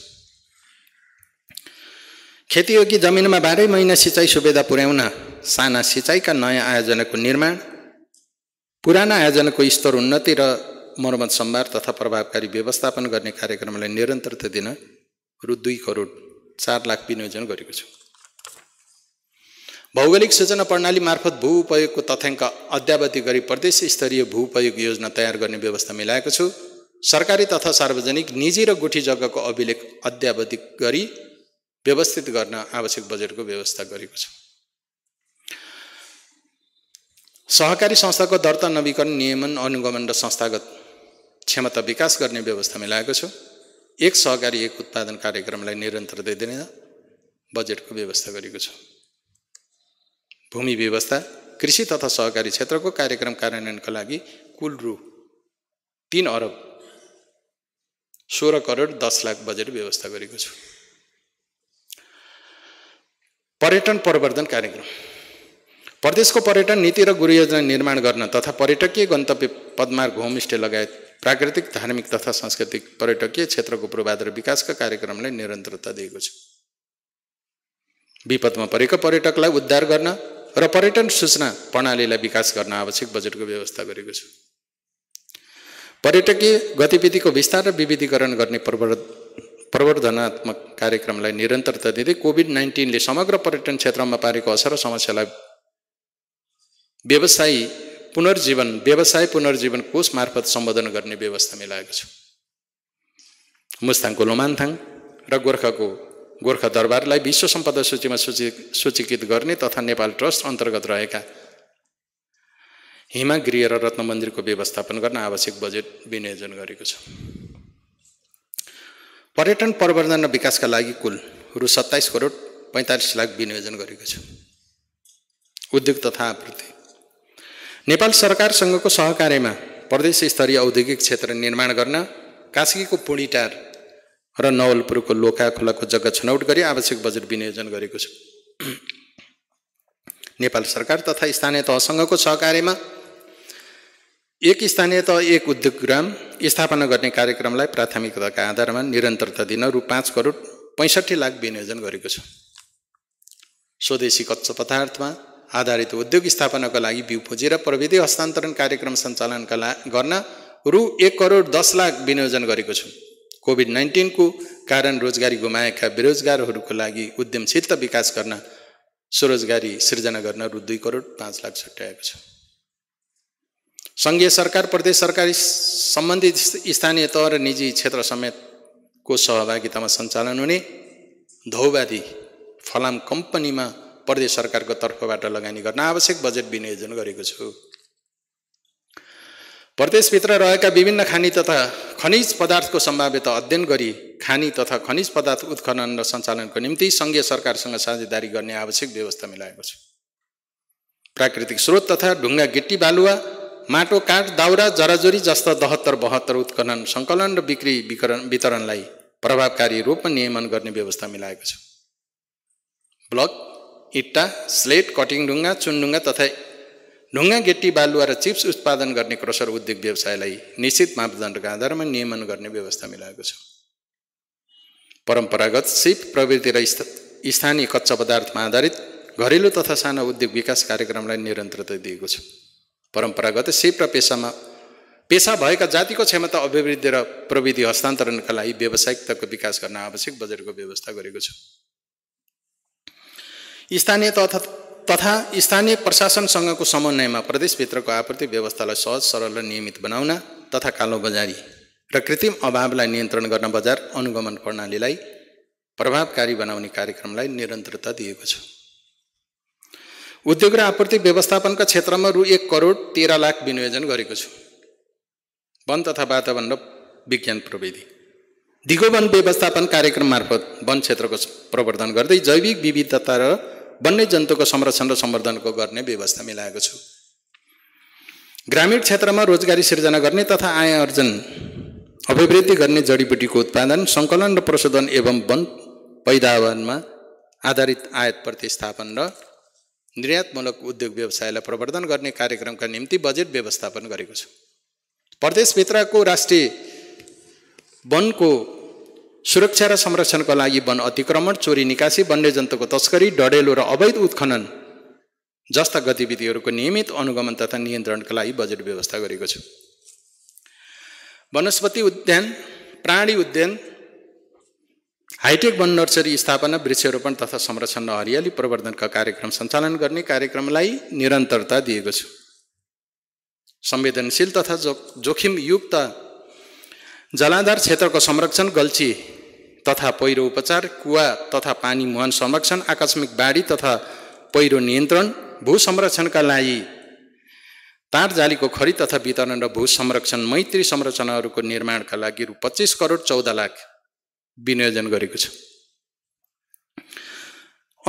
खेतीयोग्य जमिनमा बाह्रै महिना सिँचाइ सुविधा पुर्याउन साना सिँचाइका नयाँ आयोजनाको निर्माण पुराना आयोजनाको स्तर उन्नति र मर्मत सम्भार तथा प्रभावकारी व्यवस्थापन गर्ने कार्यक्रमलाई निरन्तरता दिन रु दुई करोड चार लाख विनियोजन गरेको छु भौगोलिक सूचना प्रणाली मार्फत भू उपयोगको तथ्याङ्क अद्यावधि गरी प्रदेश स्तरीय भू उपयोग योजना तयार गर्ने व्यवस्था मिलाएको छु सरकारी तथा सार्वजनिक निजी र गुठी जग्गाको अभिलेख अध्यावधि गरी व्यवस्थित गर्न आवश्यक बजेटको व्यवस्था गरेको छ सहकारी संस्थाको दर्ता नवीकरण नियमन अनुगमन र संस्थागत क्षमता विकास गर्ने व्यवस्था मिलाएको छ एक सहकारी एक उत्पादन कार्यक्रमलाई निरन्तरता दिने बजेटको व्यवस्था गरेको छ भूमि व्यवस्था कृषि तथा सहकारी क्षेत्रको कार्यक्रम कार्यान्वयनका लागि कुल रु तिन अरब सोह्र करोड दस लाख बजेट व्यवस्था गरेको छु पर्यटन प्रवर्धन कार्यक्रम प्रदेशको पर्यटन नीति र गुरु योजना निर्माण गर्न तथा पर्यटकीय गन्तव्य पदमार्ग होमस्टे लगायत प्राकृतिक धार्मिक तथा सांस्कृतिक पर्यटकीय क्षेत्रको पूर्वाधार विकासका कार्यक्रमलाई निरन्तरता दिएको छु विपदमा परेका पर्यटकलाई उद्धार गर्न र पर्यटन सूचना प्रणालीलाई विकास गर्न आवश्यक बजेटको व्यवस्था गरेको छु पर्यटकीय गतिविधिको विस्तार र विविधीकरण गर्ने प्रवर् प्रवर्धनात्मक कार्यक्रमलाई निरन्तरता दिँदै कोभिड नाइन्टिनले समग्र पर्यटन क्षेत्रमा पारेको असर र समस्यालाई व्यवसायी पुनर्जीवन व्यवसाय पुनर्जीवन कोष मार्फत सम्बोधन गर्ने व्यवस्था मिलाएको छु मुस्ताङको लोमान्थाङ र गोर्खाको गोर्खा दरबारलाई विश्व सम्पदा सूचीमा सूची सूचीकृत गर्ने तथा नेपाल ट्रस्ट अन्तर्गत रहेका हिमा गृह र रत्न मन्दिरको व्यवस्थापन गर्न आवश्यक बजेट विनियोजन गरेको छ पर्यटन प्रवर्धन र विकासका लागि कुल रु सत्ताइस करोड पैँतालिस लाख विनियोजन गरेको छ उद्योग तथा आपूर्ति नेपाल सरकारसँगको सहकार्यमा प्रदेश स्तरीय औद्योगिक क्षेत्र निर्माण गर्न कास्कीको पुणिटार र नवलपुरको लोका खोलाको जग्गा छनौट गरी आवश्यक बजेट विनियोजन गरेको छ नेपाल सरकार तथा स्थानीय तहसँगको सहकार्यमा एक स्थानीय तह एक उद्योग ग्राम स्थापना गर्ने कार्यक्रमलाई प्राथमिकताका आधारमा निरन्तरता दिन रु पाँच करोड पैँसठी लाख विनियोजन गरेको छ स्वदेशी कच्चा पदार्थमा आधारित उद्योग स्थापनाका लागि बिउ खोजी र प्रविधि हस्तान्तरण कार्यक्रम सञ्चालनका ला गर्न रु एक करोड दस लाख विनियोजन गरेको छु कोभिड नाइन्टिनको कारण रोजगारी गुमाएका बेरोजगारहरूको लागि उद्यमशीलता विकास गर्न स्वरोजगारी सिर्जना गर्न रु दुई करोड पाँच लाख छुट्याएको छ सङ्घीय सरकार प्रदेश सरकार सम्बन्धित स्थानीय तह र निजी क्षेत्र समेतको सहभागितामा सञ्चालन हुने धौबादी फलाम कम्पनीमा प्रदेश सरकारको तर्फबाट लगानी गर्न आवश्यक बजेट विनियोजन गरेको छु प्रदेशभित्र रहेका विभिन्न खानी तथा खनिज पदार्थको सम्भाव्यता अध्ययन गरी खानी तथा खनिज पदार्थ उत्खनन र सञ्चालनको निम्ति सङ्घीय सरकारसँग साझेदारी गर्ने आवश्यक व्यवस्था मिलाएको छु प्राकृतिक स्रोत तथा ढुङ्गा गिट्टी बालुवा माटो काठ दाउरा जराजोरी जस्ता दहत्तर बहत्तर उत्खनन सङ्कलन र बिक्री विकरण वितरणलाई प्रभावकारी रूपमा नियमन गर्ने व्यवस्था मिलाएको छ ब्लक इट्टा स्लेट कटिङ ढुङ्गा चुनढुङ्गा तथा ढुङ्गा गेटी बालुवा र चिप्स उत्पादन गर्ने क्रसर उद्योग व्यवसायलाई निश्चित मापदण्डका आधारमा नियमन गर्ने व्यवस्था मिलाएको छ परम्परागत सिप प्रवृत्ति र स्थानीय कच्चा पदार्थमा आधारित घरेलु तथा साना उद्योग विकास कार्यक्रमलाई निरन्तरता दिएको छ परम्परागत सेप र पेसामा पेसा भएका जातिको क्षमता अभिवृद्धि र प्रविधि हस्तान्तरणका लागि व्यावसायिकताको विकास गर्न आवश्यक बजेटको व्यवस्था गरेको छ स्थानीय तथा तथा स्थानीय प्रशासनसँगको समन्वयमा प्रदेशभित्रको आपूर्ति व्यवस्थालाई सहज सरल र नियमित बनाउन तथा कालो बजारी र कृत्रिम अभावलाई नियन्त्रण गर्न बजार अनुगमन प्रणालीलाई प्रभावकारी बनाउने कार्यक्रमलाई निरन्तरता दिएको छ उद्योग र आपूर्ति व्यवस्थापनका क्षेत्रमा रु एक करोड तेह्र लाख विनियोजन गरेको छु वन तथा वातावरण र विज्ञान प्रविधि दिगो वन व्यवस्थापन कार्यक्रम मार्फत वन क्षेत्रको प्रवर्धन गर्दै जैविक विविधता र वन्यजन्तुको संरक्षण र सम्वर्धनको गर्ने व्यवस्था मिलाएको छु ग्रामीण क्षेत्रमा रोजगारी सिर्जना गर्ने तथा आय आर्जन अभिवृद्धि गर्ने जडीबुटीको उत्पादन सङ्कलन र प्रशोधन एवं वन पैदावारमा आधारित आयात प्रतिस्थापन र निर्यातमूलक उद्योग व्यवसायलाई प्रवर्धन गर्ने कार्यक्रमका निम्ति बजेट व्यवस्थापन गरेको छु प्रदेशभित्रको राष्ट्रिय वनको सुरक्षा र संरक्षणका लागि वन अतिक्रमण चोरी निकासी वन्यजन्तुको तस्करी डडेलो र अवैध उत्खनन जस्ता गतिविधिहरूको नियमित अनुगमन तथा नियन्त्रणका लागि बजेट व्यवस्था गरेको छु वनस्पति उद्यान प्राणी उद्यान हाइटेक वन नर्सरी स्थापना वृक्षरोपण तथा संरक्षण र हरियाली प्रवर्धनका कार्यक्रम सञ्चालन गर्ने कार्यक्रमलाई निरन्तरता दिएको छु संवेदनशील तथा जो जोखिमयुक्त जलाधार क्षेत्रको संरक्षण गल्छी तथा पहिरो उपचार कुवा तथा पानी मुहान संरक्षण आकस्मिक बाढी तथा पहिरो नियन्त्रण भू संरक्षणका लागि तार जालीको खरिद तथा वितरण र भू संरक्षण मैत्री संरचनाहरूको निर्माणका लागि रु पच्चिस करोड चौध लाख विनियोजन गरेको छ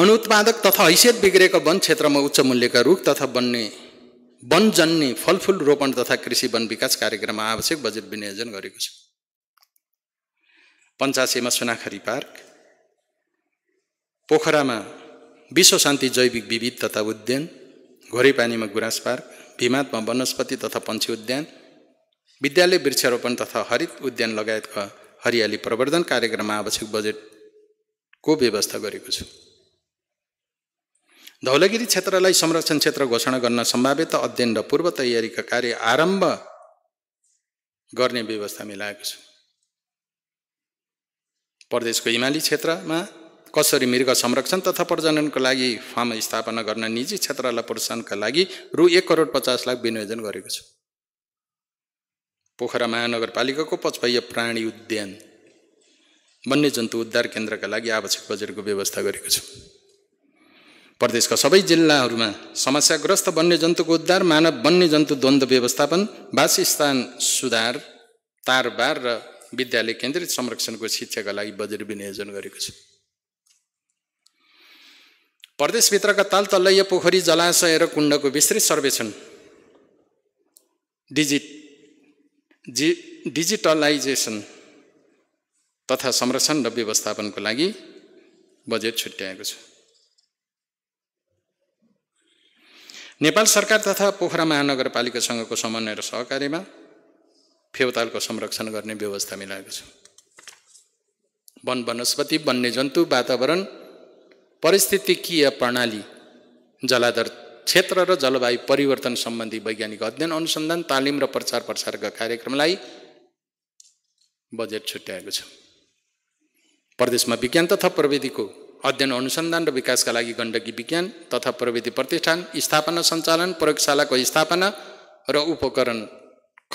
अनुत्पादक तथा हैसियत बिग्रेको वन क्षेत्रमा उच्च मूल्यका रुख तथा बन्ने वनजन्ने फलफुल रोपण तथा कृषि वन विकास कार्यक्रममा आवश्यक बजेट विनियोजन गरेको छ पञ्चासीमा सुनाखरी पार्क पोखरामा विश्व शान्ति जैविक विविध तथा उद्यान घोरेपानीमा गुराँस पार्क भिमातमा वनस्पति तथा पन्छी उद्यान विद्यालय वृक्षारोपण तथा हरित उद्यान लगायतका हरियाली प्रवर्धन कार्यक्रममा आवश्यक बजेटको व्यवस्था गरेको छु धौलागिरी क्षेत्रलाई संरक्षण क्षेत्र घोषणा गर्न सम्भाव्यता अध्ययन र पूर्व तयारीका कार्य आरम्भ गर्ने व्यवस्था मिलाएको छु प्रदेशको हिमाली क्षेत्रमा कसरी मृग संरक्षण तथा प्रजननको लागि फार्म स्थापना गर्न निजी क्षेत्रलाई प्रोत्साहनका लागि रु एक करोड पचास लाख विनियोजन गरेको छु पोखरा महानगरपालिकाको पचपैय प्राणी उद्यान वन्यजन्तु उद्धार केन्द्रका लागि आवश्यक बजेटको व्यवस्था गरेको छु प्रदेशका सबै जिल्लाहरूमा समस्याग्रस्त वन्यजन्तुको उद्धार मानव वन्यजन्तु द्वन्द्व व्यवस्थापन वासस्थान सुधार तारबार र विद्यालय केन्द्रित संरक्षणको शिक्षाका लागि बजेट विनियोजन गरेको छ प्रदेशभित्रका ताल तल्लैय पोखरी जलाशय र कुण्डको विस्तृत सर्वेक्षण डिजिट जि डिजिटलाइजेसन तथा संरक्षण र व्यवस्थापनको लागि बजेट छुट्याएको छ नेपाल सरकार तथा पोखरा महानगरपालिकासँगको समन्वय र सहकार्यमा फेवतालको संरक्षण गर्ने व्यवस्था मिलाएको छ वन वनस्पति वन्यजन्तु वातावरण परिस्थितिकीय प्रणाली जलाधर क्षेत्र र जलवायु परिवर्तन सम्बन्धी वैज्ञानिक अध्ययन अनुसन्धान तालिम र प्रचार प्रसारका कार्यक्रमलाई बजेट छुट्याएको छ प्रदेशमा विज्ञान तथा प्रविधिको अध्ययन अनुसन्धान र विकासका लागि गण्डकी विज्ञान तथा प्रविधि प्रतिष्ठान स्थापना सञ्चालन प्रयोगशालाको स्थापना र उपकरण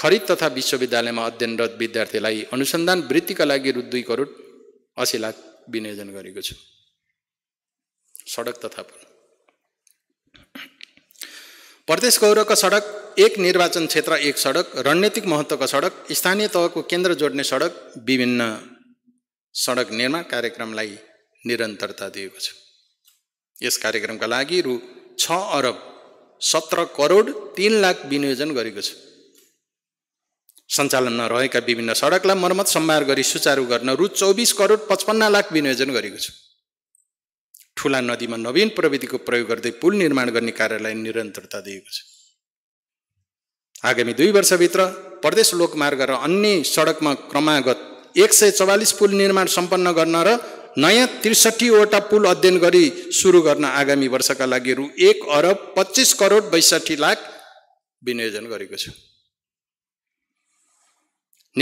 खरिद तथा विश्वविद्यालयमा अध्ययनरत विद्यार्थीलाई अनुसन्धान वृत्तिका लागि रु दुई करोड असी लाख विनियोजन गरेको छ सडक तथा प्रदेश गौरवको सडक एक निर्वाचन क्षेत्र एक सडक रणनीतिक महत्त्वको सडक स्थानीय तहको केन्द्र जोड्ने सडक विभिन्न सडक निर्माण कार्यक्रमलाई निरन्तरता दिएको छ यस कार्यक्रमका लागि रु छ अरब सत्र करोड तिन लाख विनियोजन गरेको छ सञ्चालनमा रहेका विभिन्न सडकलाई मर्मत सम्भार गरी सुचारू गर्न रु चौबिस करोड पचपन्न लाख विनियोजन गरेको छ ठुला नदीमा नवीन प्रविधिको प्रयोग गर्दै पुल निर्माण गर्ने कार्यलाई निरन्तरता दिएको छ आगामी दुई वर्षभित्र प्रदेश लोकमार्ग र अन्य सडकमा क्रमागत एक सय चौवालिस पुल निर्माण सम्पन्न गर्न र नयाँ त्रिसठीवटा पुल अध्ययन गरी सुरु गर्न आगामी वर्षका लागि रु एक अरब पच्चिस करोड बैसठी लाख विनियोजन गरेको छ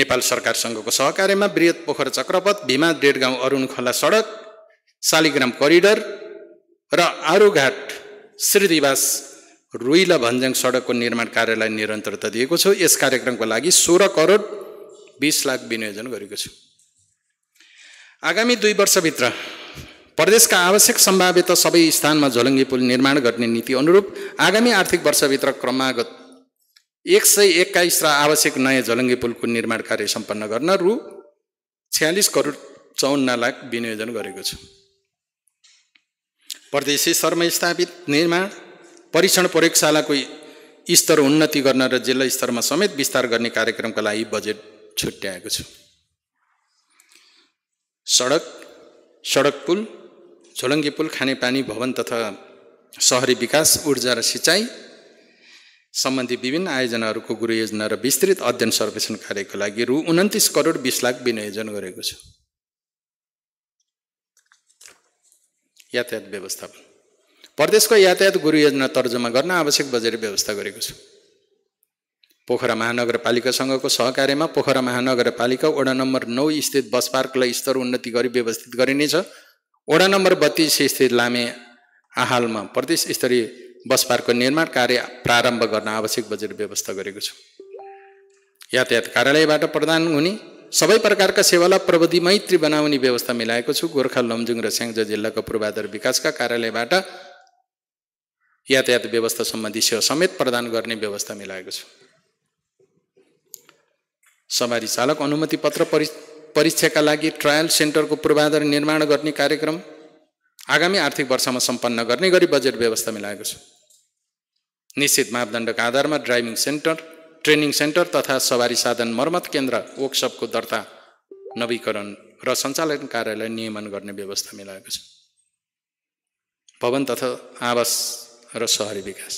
नेपाल सरकारसँगको सहकार्यमा वृहत पोखरा चक्रपथ भीमा डेढगाउँ अरुण खोला सडक शालिग्राम करिडर र आरुघाट श्रीनिवास रुइला भन्ज्याङ सडकको निर्माण कार्यलाई निरन्तरता दिएको छु यस कार्यक्रमको लागि सोह्र करोड बिस लाख विनियोजन गरेको छु आगामी दुई वर्षभित्र प्रदेशका आवश्यक सम्भाव्यता सबै स्थानमा झोलङ्गी पुल निर्माण गर्ने नीति अनुरूप आगामी आर्थिक वर्षभित्र क्रमागत एक सय एक्काइस र आवश्यक नयाँ झोलङ्गी पुलको निर्माण कार्य सम्पन्न गर्न रु छ्यालिस करोड चौन्न लाख विनियोजन गरेको छु परदेशी स्तरमा स्थापित निर्माण परीक्षण प्रयोगशालाको स्तर उन्नति गर्न र जिल्ला स्तरमा समेत विस्तार गर्ने कार्यक्रमका लागि बजेट छुट्याएको छु सडक सडक पुल झोलङ्गी पुल खानेपानी भवन तथा सहरी विकास ऊर्जा र सिँचाइ सम्बन्धी विभिन्न आयोजनाहरूको गुरु योजना र विस्तृत अध्ययन सर्वेक्षण कार्यको लागि रु उन्तिस करोड बिस लाख विनियोजन गरेको छु यातायात व्यवस्थापन प्रदेशको यातायात गुरु योजना तर्जुमा गर्न आवश्यक बजेट व्यवस्था गरेको छु पोखरा महानगरपालिकासँगको सहकार्यमा पोखरा महानगरपालिका वडा नम्बर नौ स्थित बस पार्कलाई स्तर उन्नति गरी व्यवस्थित गरिनेछ वडा नम्बर बत्तिस स्थित लामे आहालमा प्रदेश स्तरीय बस पार्कको निर्माण कार्य प्रारम्भ गर्न आवश्यक बजेट व्यवस्था गरेको छु यातायात कार्यालयबाट प्रदान हुने सबै प्रकारका सेवालाई प्रविधि मैत्री बनाउने व्यवस्था मिलाएको छु गोर्खा लमजुङ र स्याङ्जा जिल्लाको पूर्वाधार विकासका कार्यालयबाट यातायात व्यवस्था सम्बन्धी सेवा समेत प्रदान गर्ने व्यवस्था मिलाएको छु सवारी चालक अनुमति पत्र परि परीक्षाका लागि ट्रायल सेन्टरको पूर्वाधार निर्माण गर्ने कार्यक्रम आगामी आर्थिक वर्षमा सम्पन्न गर्ने गरी बजेट व्यवस्था मिलाएको छु निश्चित मापदण्डका आधारमा ड्राइभिङ सेन्टर ट्रेनिङ सेन्टर तथा सवारी साधन मर्मत केन्द्र वर्कसपको दर्ता नवीकरण र सञ्चालन कार्यालय नियमन गर्ने व्यवस्था मिलाएको छ भवन तथा आवास र सहरी विकास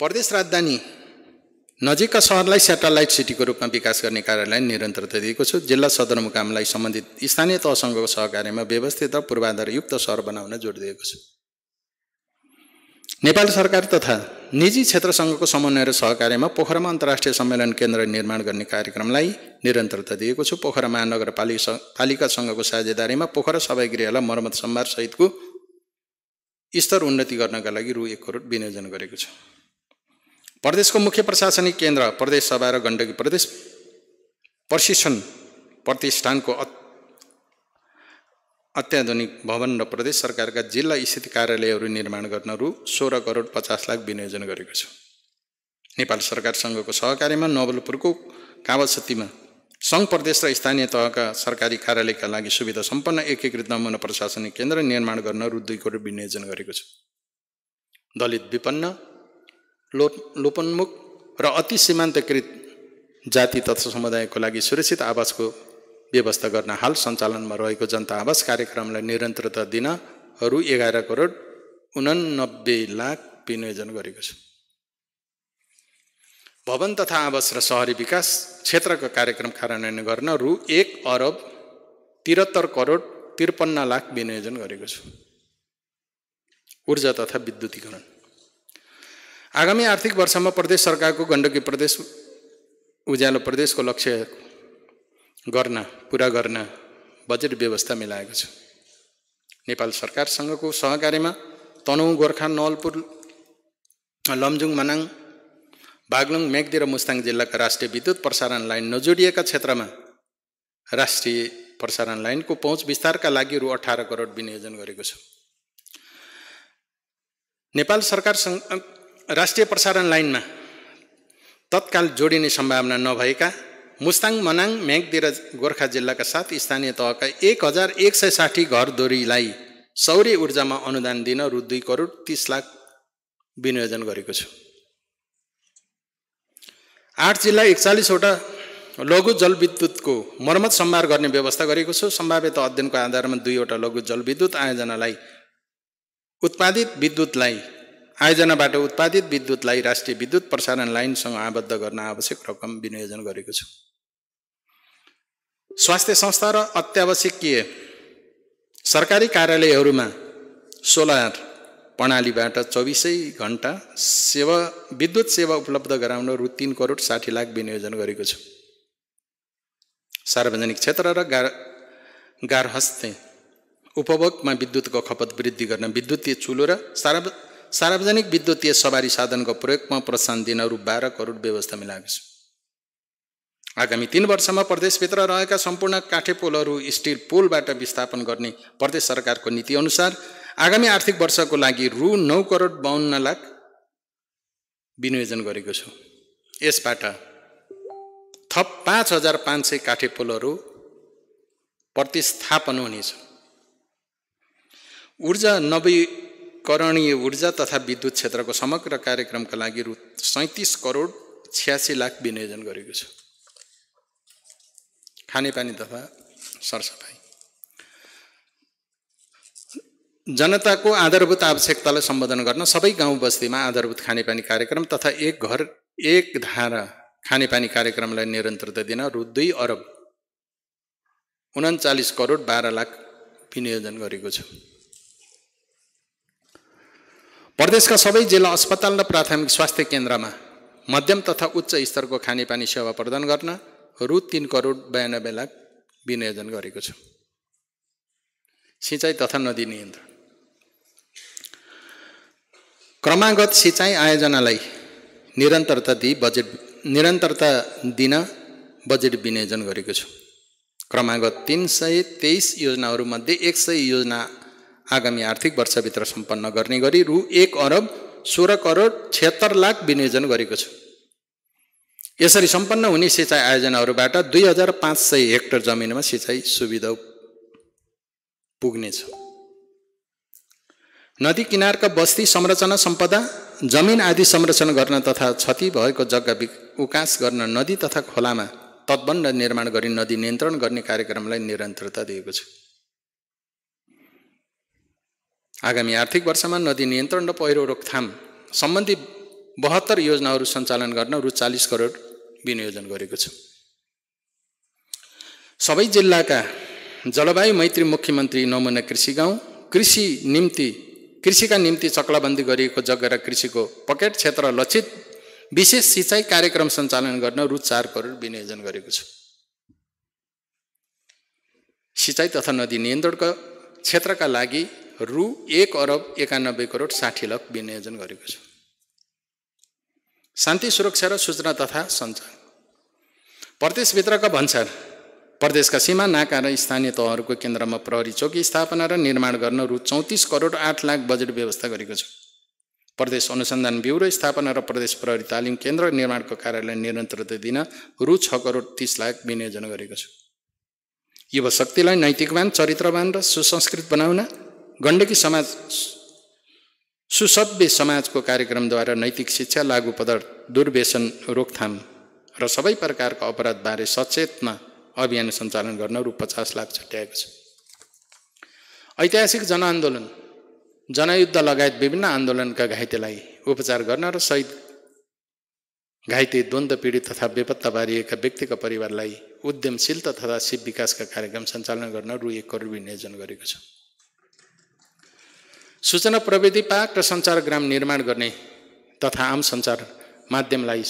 प्रदेश राजधानी नजिकका सहरलाई सेटेलाइट सिटीको रूपमा विकास गर्ने कार्यालय निरन्तरता दिएको छु जिल्ला सदरमुकामलाई सम्बन्धित स्थानीय तहसँगको सहकार्यमा व्यवस्थित र पूर्वाधारयुक्त सहर बनाउन जोड दिएको छु नेपाल सरकार तथा निजी क्षेत्रसँगको समन्वय र सहकार्यमा पोखरामा अन्तर्राष्ट्रिय सम्मेलन केन्द्र निर्माण गर्ने कार्यक्रमलाई निरन्तरता दिएको छु पोखरा महानगरपालिका पालिकासँगको साझेदारीमा पोखरा सबै गृहलाई मर्मत सम्भार सहितको स्तर उन्नति गर्नका लागि रु एक करोड विनियोजन गरेको छ प्रदेशको मुख्य प्रशासनिक केन्द्र प्रदेश सभा र गण्डकी प्रदेश प्रशिक्षण प्रतिष्ठानको अत्याधुनिक भवन र प्रदेश सरकारका जिल्ला स्थित कार्यालयहरू निर्माण गर्न रु सोह्र करोड पचास लाख विनियोजन गरेको छ नेपाल सरकारसँगको सहकार्यमा नवलपुरको कावासतीमा सङ्घ प्रदेश र स्थानीय तहका सरकारी कार्यालयका लागि सुविधा सम्पन्न एकीकृत नमुना प्रशासनिक केन्द्र निर्माण गर्न रु दुई करोड विनियोजन गरेको छ दलित विपन्न लो लोपन्मुख र अति सीमान्तकृत जाति तथा समुदायको लागि सुरक्षित आवासको व्यवस्था गर्न हाल सञ्चालनमा रहेको जनता आवास कार्यक्रमलाई निरन्तरता दिन रु एघार करोड उनानब्बे लाख विनियोजन गरेको छ भवन तथा आवास र सहरी विकास क्षेत्रको कार्यक्रम कार्यान्वयन गर्न रु एक अरब त्रिहत्तर करोड त्रिपन्न लाख विनियोजन गरेको छु ऊर्जा तथा विद्युतीकरण आगामी आर्थिक वर्षमा प्रदेश सरकारको गण्डकी प्रदेश उज्यालो प्रदेशको लक्ष्य गर्न पुरा गर्न बजेट व्यवस्था मिलाएको छ नेपाल सरकारसँगको सहकार्यमा तनहुँ गोर्खा नवलपुर लमजुङ मनाङ बागलुङ मेघदी र मुस्ताङ जिल्लाका राष्ट्रिय विद्युत प्रसारण लाइन नजोडिएका क्षेत्रमा राष्ट्रिय प्रसारण लाइनको पहुँच विस्तारका लागि रु अठार करोड विनियोजन गरेको छ नेपाल सरकारसँग राष्ट्रिय प्रसारण लाइनमा तत्काल जोडिने सम्भावना नभएका मुस्ताङ मनाङ म्याङतिर गोर्खा जिल्लाका सात स्थानीय तहका एक हजार एक सय साठी घरधुरीलाई सौर्य ऊर्जामा अनुदान दिन रु दुई करोड तिस लाख विनियोजन गरेको छु आठ जिल्ला एकचालिसवटा लघु जलविद्युतको मर्मत सम्भार गर्ने व्यवस्था गरेको छु सम्भाव्यता अध्ययनको आधारमा दुईवटा लघु जलविद्युत आयोजनालाई उत्पादित विद्युतलाई आयोजनाबाट उत्पादित विद्युतलाई राष्ट्रिय विद्युत प्रसारण लाइनसँग आबद्ध गर्न आवश्यक रकम विनियोजन गरेको छु स्वास्थ्य संस्था र अत्यावश्यकीय सरकारी कार्यालयहरूमा सोलर प्रणालीबाट चौबिसै घन्टा सेवा विद्युत सेवा उपलब्ध गराउन रु तिन करोड साठी लाख विनियोजन गरेको छ सार्वजनिक क्षेत्र र गार गार्हस्थे उपभोगमा विद्युतको खपत वृद्धि गर्न विद्युतीय चुलो र सार्व सार्वजनिक विद्युतीय सवारी साधनको प्रयोगमा प्रोत्साहन दिन रु बाह्र करोड व्यवस्था मिलाएको छु आगामी तिन वर्षमा प्रदेशभित्र रहेका सम्पूर्ण काठे पुलहरू स्टिल पुलबाट विस्थापन गर्ने प्रदेश सरकारको नीतिअनुसार आगामी आर्थिक वर्षको लागि रु नौ करोड बाहन्न लाख विनियोजन गरेको छु यसबाट थप पाँच हजार पाँच सय काठे पुलहरू प्रतिस्थापन हुनेछ ऊर्जा नवीकरणीय ऊर्जा तथा विद्युत क्षेत्रको समग्र कार्यक्रमका लागि रु सैँतिस करोड छ्यासी लाख विनियोजन गरेको छु खानेपानी तथा सरसफाइ जनताको आधारभूत आवश्यकतालाई सम्बोधन गर्न सबै गाउँ बस्तीमा आधारभूत खानेपानी कार्यक्रम तथा एक घर एक धारा खानेपानी कार्यक्रमलाई निरन्तरता दिन रु दुई अरब उन्चालिस करोड बाह्र लाख विनियोजन गरेको छ प्रदेशका सबै जिल्ला अस्पताल र प्राथमिक स्वास्थ्य केन्द्रमा मध्यम तथा उच्च स्तरको खानेपानी सेवा प्रदान गर्न रु तिन करोड बयानब्बे लाख विनियोजन गरेको छ सिँचाइ तथा नदी नियन्त्रण क्रमागत सिँचाइ आयोजनालाई निरन्तरता दिई बजेट निरन्तरता दिन बजेट विनियोजन गरेको छु क्रमागत तिन सय तेइस योजनाहरूमध्ये एक सय योजना आगामी आर्थिक वर्षभित्र सम्पन्न गर्ने गरी रु एक अरब सोह्र करोड छत्तर लाख विनियोजन गरेको छु यसरी सम्पन्न हुने सिँचाइ आयोजनाहरूबाट दुई हजार पाँच सय हेक्टर जमिनमा सिँचाइ सुविधा पुग्नेछ नदी किनारका बस्ती संरचना सम्पदा जमिन आदि संरक्षण गर्न तथा क्षति भएको जग्गा उकास गर्न नदी तथा खोलामा तटबन्ध निर्माण गरी नदी नियन्त्रण गर्ने कार्यक्रमलाई निरन्तरता दिएको छ आगामी आर्थिक वर्षमा नदी नियन्त्रण र पहिरो रोकथाम सम्बन्धी बहत्तर योजनाहरू सञ्चालन गर्न रु चालिस करोड विनियोजन गरेको छु सबै जिल्लाका जलवायु मैत्री मुख्यमन्त्री नमुना कृषि गाउँ कृषि निम्ति कृषिका निम्ति चक्लाबन्दी गरिएको जग्गा र कृषिको पकेट क्षेत्र लक्षित विशेष सिँचाइ कार्यक्रम सञ्चालन गर्न रु चार करोड विनियोजन गरेको छु सिँचाइ तथा नदी नियन्त्रणको क्षेत्रका लागि रु एक अरब एकानब्बे करोड साठी लाख विनियोजन गरेको छु शान्ति सुरक्षा र सूचना तथा सञ्चार प्रदेशभित्रका भन्सार प्रदेशका सीमा नाका र स्थानीय तहहरूको केन्द्रमा प्रहरी चौकी स्थापना र निर्माण गर्न रु चौतिस करोड आठ लाख बजेट व्यवस्था गरेको छ प्रदेश अनुसन्धान ब्युरो स्थापना र प्रदेश प्रहरी तालिम केन्द्र निर्माणको कार्यालय निरन्तरता दिन रु छ करोड तिस लाख विनियोजन गरेको छु युवा शक्तिलाई नैतिकवान चरित्रवान र सुसंस्कृत बनाउन गण्डकी समाज सुसभ्य समाजको कार्यक्रमद्वारा नैतिक शिक्षा लागु पदार्थ दुर्व्यसन रोकथाम र सबै प्रकारको अपराधबारे सचेतना अभियान सञ्चालन गर्न रु पचास लाख छुट्याएको छ ऐतिहासिक जनआन्दोलन जनयुद्ध लगायत विभिन्न आन्दोलनका घाइतेलाई उपचार गर्न र सहित घाइते द्वन्द्व पीडित तथा बेपत्ता पारिएका व्यक्तिका परिवारलाई उद्यमशील तथा शिव विकासका कार्यक्रम सञ्चालन गर्न रु एक करोड विनियोजन गरेको छ सूचना प्रविधि पार्क र सञ्चार ग्राम निर्माण गर्ने तथा आम सञ्चार माध्यमलाई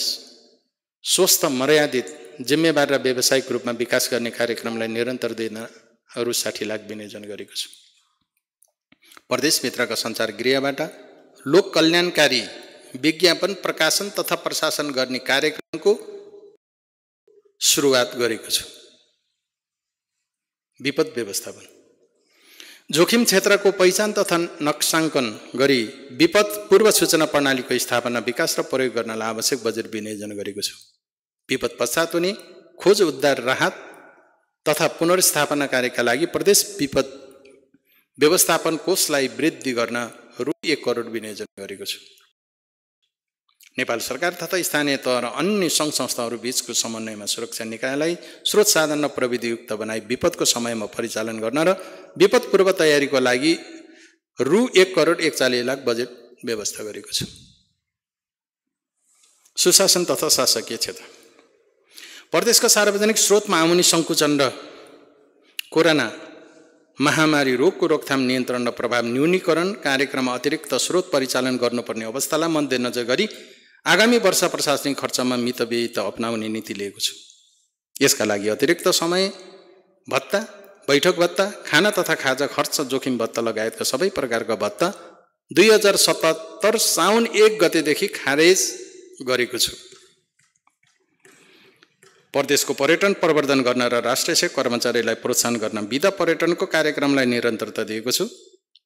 स्वस्थ मर्यादित जिम्मेवार र व्यावसायिक रूपमा विकास गर्ने कार्यक्रमलाई निरन्तर दिन अरू साठी लाख विनियोजन गरेको छु प्रदेशभित्रका सञ्चार गृहबाट लोक कल्याणकारी विज्ञापन प्रकाशन तथा प्रशासन गर्ने कार्यक्रमको सुरुवात गरेको छु विपद व्यवस्थापन जोखिम क्षेत्रको पहिचान तथा नक्साङ्कन गरी विपद पूर्व सूचना प्रणालीको स्थापना विकास र प्रयोग गर्नलाई आवश्यक बजेट विनियोजन गरेको छु विपद पश्चात हुने खोज उद्धार राहत तथा पुनर्स्थापना कार्यका लागि प्रदेश विपद व्यवस्थापन कोषलाई वृद्धि गर्न रु एक करोड विनियोजन गरेको छु नेपाल सरकार तथा स्थानीय तह र अन्य सङ्घ संस्थाहरूबीचको समन्वयमा सुरक्षा निकायलाई स्रोत साधन र प्रविधियुक्त बनाई विपदको समयमा परिचालन गर्न र विपद पूर्व तयारीको लागि रु एक करोड एकचालिस लाख बजेट व्यवस्था गरेको छ सुशासन तथा शासकीय क्षेत्र प्रदेशका सार्वजनिक स्रोतमा आउने सङ्कुचन र कोरोना महामारी रोगको रोकथाम नियन्त्रण र प्रभाव न्यूनीकरण कार्यक्रममा अतिरिक्त स्रोत परिचालन गर्नुपर्ने अवस्थालाई मध्यनजर गरी आगामी वर्ष प्रशासनिक खर्चमा त अप्नाउने नीति लिएको छु यसका लागि अतिरिक्त समय भत्ता बैठक भत्ता खाना तथा खाजा खर्च जोखिम भत्ता लगायतका सबै प्रकारका भत्ता दुई हजार सतहत्तर साउन एक गतेदेखि खारेज गरेको छु प्रदेशको पर्यटन प्रवर्धन गर्न र राष्ट्रिय कर्मचारीलाई प्रोत्साहन गर्न विधा पर्यटनको कार्यक्रमलाई निरन्तरता दिएको छु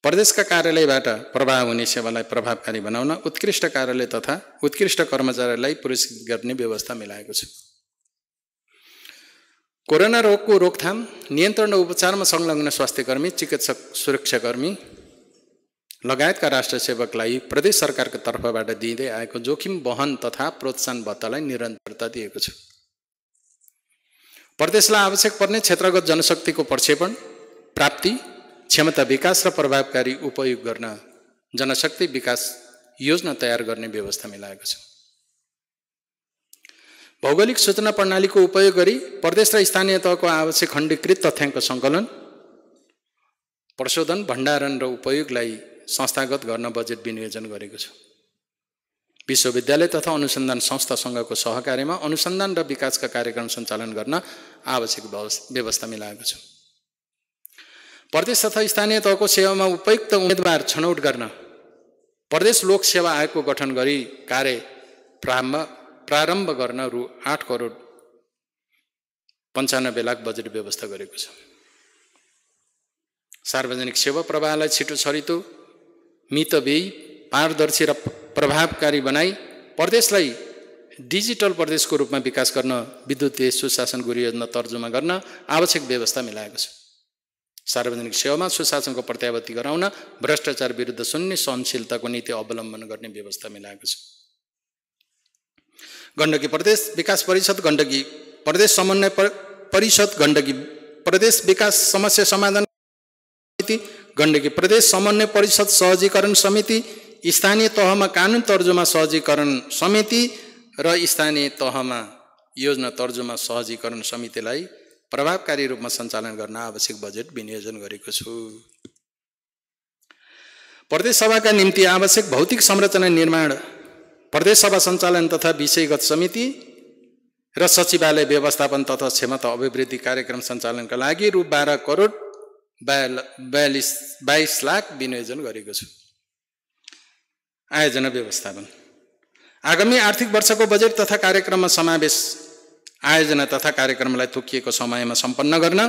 प्रदेशका कार्यालयबाट प्रभाव हुने सेवालाई प्रभावकारी बनाउन उत्कृष्ट कार्यालय तथा उत्कृष्ट कर्मचारीलाई पुरस्कृत गर्ने व्यवस्था मिलाएको छ कोरोना रोगको रोकथाम नियन्त्रण र उपचारमा संलग्न स्वास्थ्यकर्मी चिकित्सक सुरक्षाकर्मी लगायतका राष्ट्र सेवकलाई प्रदेश सरकारको तर्फबाट दिँदै आएको जोखिम वहन तथा प्रोत्साहन भत्तालाई निरन्तरता दिएको छ प्रदेशलाई आवश्यक पर्ने क्षेत्रगत जनशक्तिको प्रक्षेपण प्राप्ति क्षमता विकास र प्रभावकारी उपयोग गर्न जनशक्ति विकास योजना तयार गर्ने व्यवस्था मिलाएको छ भौगोलिक सूचना प्रणालीको उपयोग गरी प्रदेश र स्थानीय तहको आवश्यक खण्डीकृत तथ्याङ्क सङ्कलन प्रशोधन भण्डारण र उपयोगलाई संस्थागत गर्न बजेट विनियोजन गरेको छ विश्वविद्यालय तथा अनुसन्धान संस्थासँगको सहकार्यमा अनुसन्धान र विकासका कार्यक्रम सञ्चालन गर्न आवश्यक व्यवस्था मिलाएको छ प्रदेश तथा स्थानीय तहको सेवामा उपयुक्त उम्मेदवार छनौट गर्न प्रदेश लोक सेवा आयोगको गठन गरी कार्य प्रारम्भ प्रारम्भ गर्न रु आठ करोड पन्चानब्बे लाख बजेट व्यवस्था गरेको छ सार्वजनिक सेवा प्रवाहलाई छिटो छरितो मितव्ययी पारदर्शी र प्रभावकारी बनाई प्रदेशलाई डिजिटल प्रदेशको रूपमा विकास गर्न विद्युतीय सुशासन गुरु योजना तर्जुमा गर्न आवश्यक व्यवस्था मिलाएको छ सार्वजनिक सेवामा सुशासनको प्रत्यावृत्ति गराउन भ्रष्टाचार विरुद्ध शून्य सहनशीलताको नीति अवलम्बन गर्ने व्यवस्था मिलाएको छ गण्डकी प्रदेश विकास परिषद गण्डकी प्रदेश समन्वय परिषद गण्डकी प्रदेश विकास समस्या समाधान समिति गण्डकी प्रदेश समन्वय परिषद सहजीकरण समिति स्थानीय तहमा कानुन तर्जुमा सहजीकरण समिति र स्थानीय तहमा योजना तर्जुमा सहजीकरण समितिलाई प्रभावकारी रूपमा सञ्चालन गर्न आवश्यक बजेट विनियोजन गरेको छु प्रदेश सभाका निम्ति आवश्यक भौतिक संरचना निर्माण प्रदेश सभा सञ्चालन तथा विषयगत समिति र सचिवालय व्यवस्थापन तथा क्षमता अभिवृद्धि कार्यक्रम सञ्चालनका लागि रु बाह्र करोड बयालिस बाइस लाख विनियोजन गरेको छु आयोजना व्यवस्थापन आगामी आर्थिक वर्षको बजेट तथा कार्यक्रममा समावेश आयोजना तथा कार्यक्रमलाई तोकिएको समयमा सम्पन्न गर्न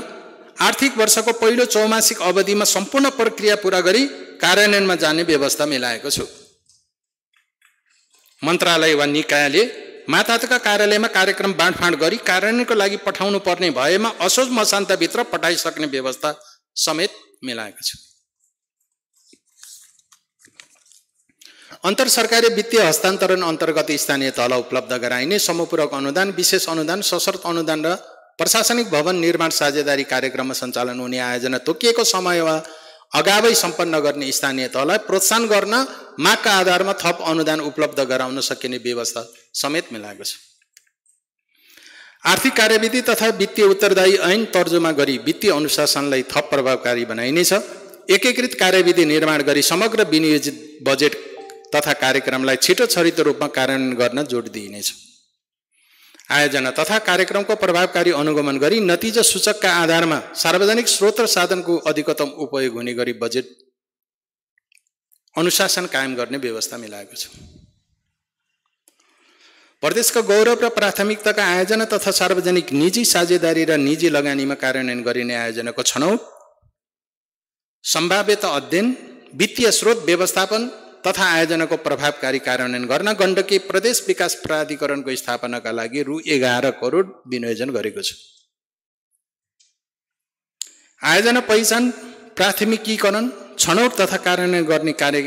आर्थिक वर्षको पहिलो चौमासिक अवधिमा सम्पूर्ण प्रक्रिया पुरा गरी कार्यान्वयनमा जाने व्यवस्था मिलाएको छु मन्त्रालय वा निकायले माताका कार्यालयमा कार्यक्रम बाँडफाँड गरी कार्यान्वयनको लागि पठाउनु पर्ने भएमा असोज मसान्तभित्र पठाइसक्ने व्यवस्था समेत मिलाएको छु अन्तर सरकारी वित्तीय हस्तान्तरण अन्तर्गत स्थानीय तहलाई उपलब्ध गराइने समपूरक अनुदान विशेष अनुदान सशर्त अनुदान र प्रशासनिक भवन निर्माण साझेदारी कार्यक्रममा सञ्चालन हुने आयोजना तोकिएको समय वा अगावै सम्पन्न गर्ने स्थानीय तहलाई प्रोत्साहन गर्न मागका आधारमा थप अनुदान उपलब्ध गराउन सकिने व्यवस्था समेत मिलाएको छ आर्थिक कार्यविधि तथा वित्तीय उत्तरदायी ऐन तर्जुमा गरी वित्तीय अनुशासनलाई थप प्रभावकारी बनाइनेछ एकीकृत कार्यविधि निर्माण गरी समग्र विनियोजित बजेट तथा कार्यक्रमलाई छिटो छरितो रूपमा कार्यान्वयन गर्न जोड दिइनेछ आयोजना तथा कार्यक्रमको प्रभावकारी अनुगमन गरी नतिजा सूचकका आधारमा सार्वजनिक स्रोत र साधनको अधिकतम उपयोग हुने गरी बजेट अनुशासन कायम गर्ने व्यवस्था मिलाएको छ प्रदेशको गौरव र प्राथमिकताका आयोजना तथा सार्वजनिक निजी साझेदारी र निजी लगानीमा कार्यान्वयन गरिने आयोजनाको छनौट सम्भाव्यता अध्ययन वित्तीय स्रोत व्यवस्थापन तथा आयोजनाको प्रभावकारी कार्यान्वयन गर्न गण्डकी प्रदेश विकास प्राधिकरणको स्थापनाका लागि रु एघार करोड विनियोजन गरेको छ आयोजना पहिचान प्राथमिकीकरण छनौट तथा कार्यान्वयन गर्ने कार्य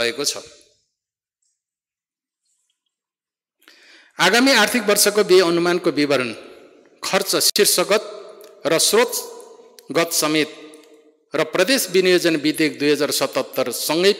रहेको छ आगामी आर्थिक वर्षको व्यय अनुमानको विवरण खर्च शीर्षगत र स्रोतगत समेत र प्रदेश विनियोजन विधेयक दुई हजार सतहत्तरसँगै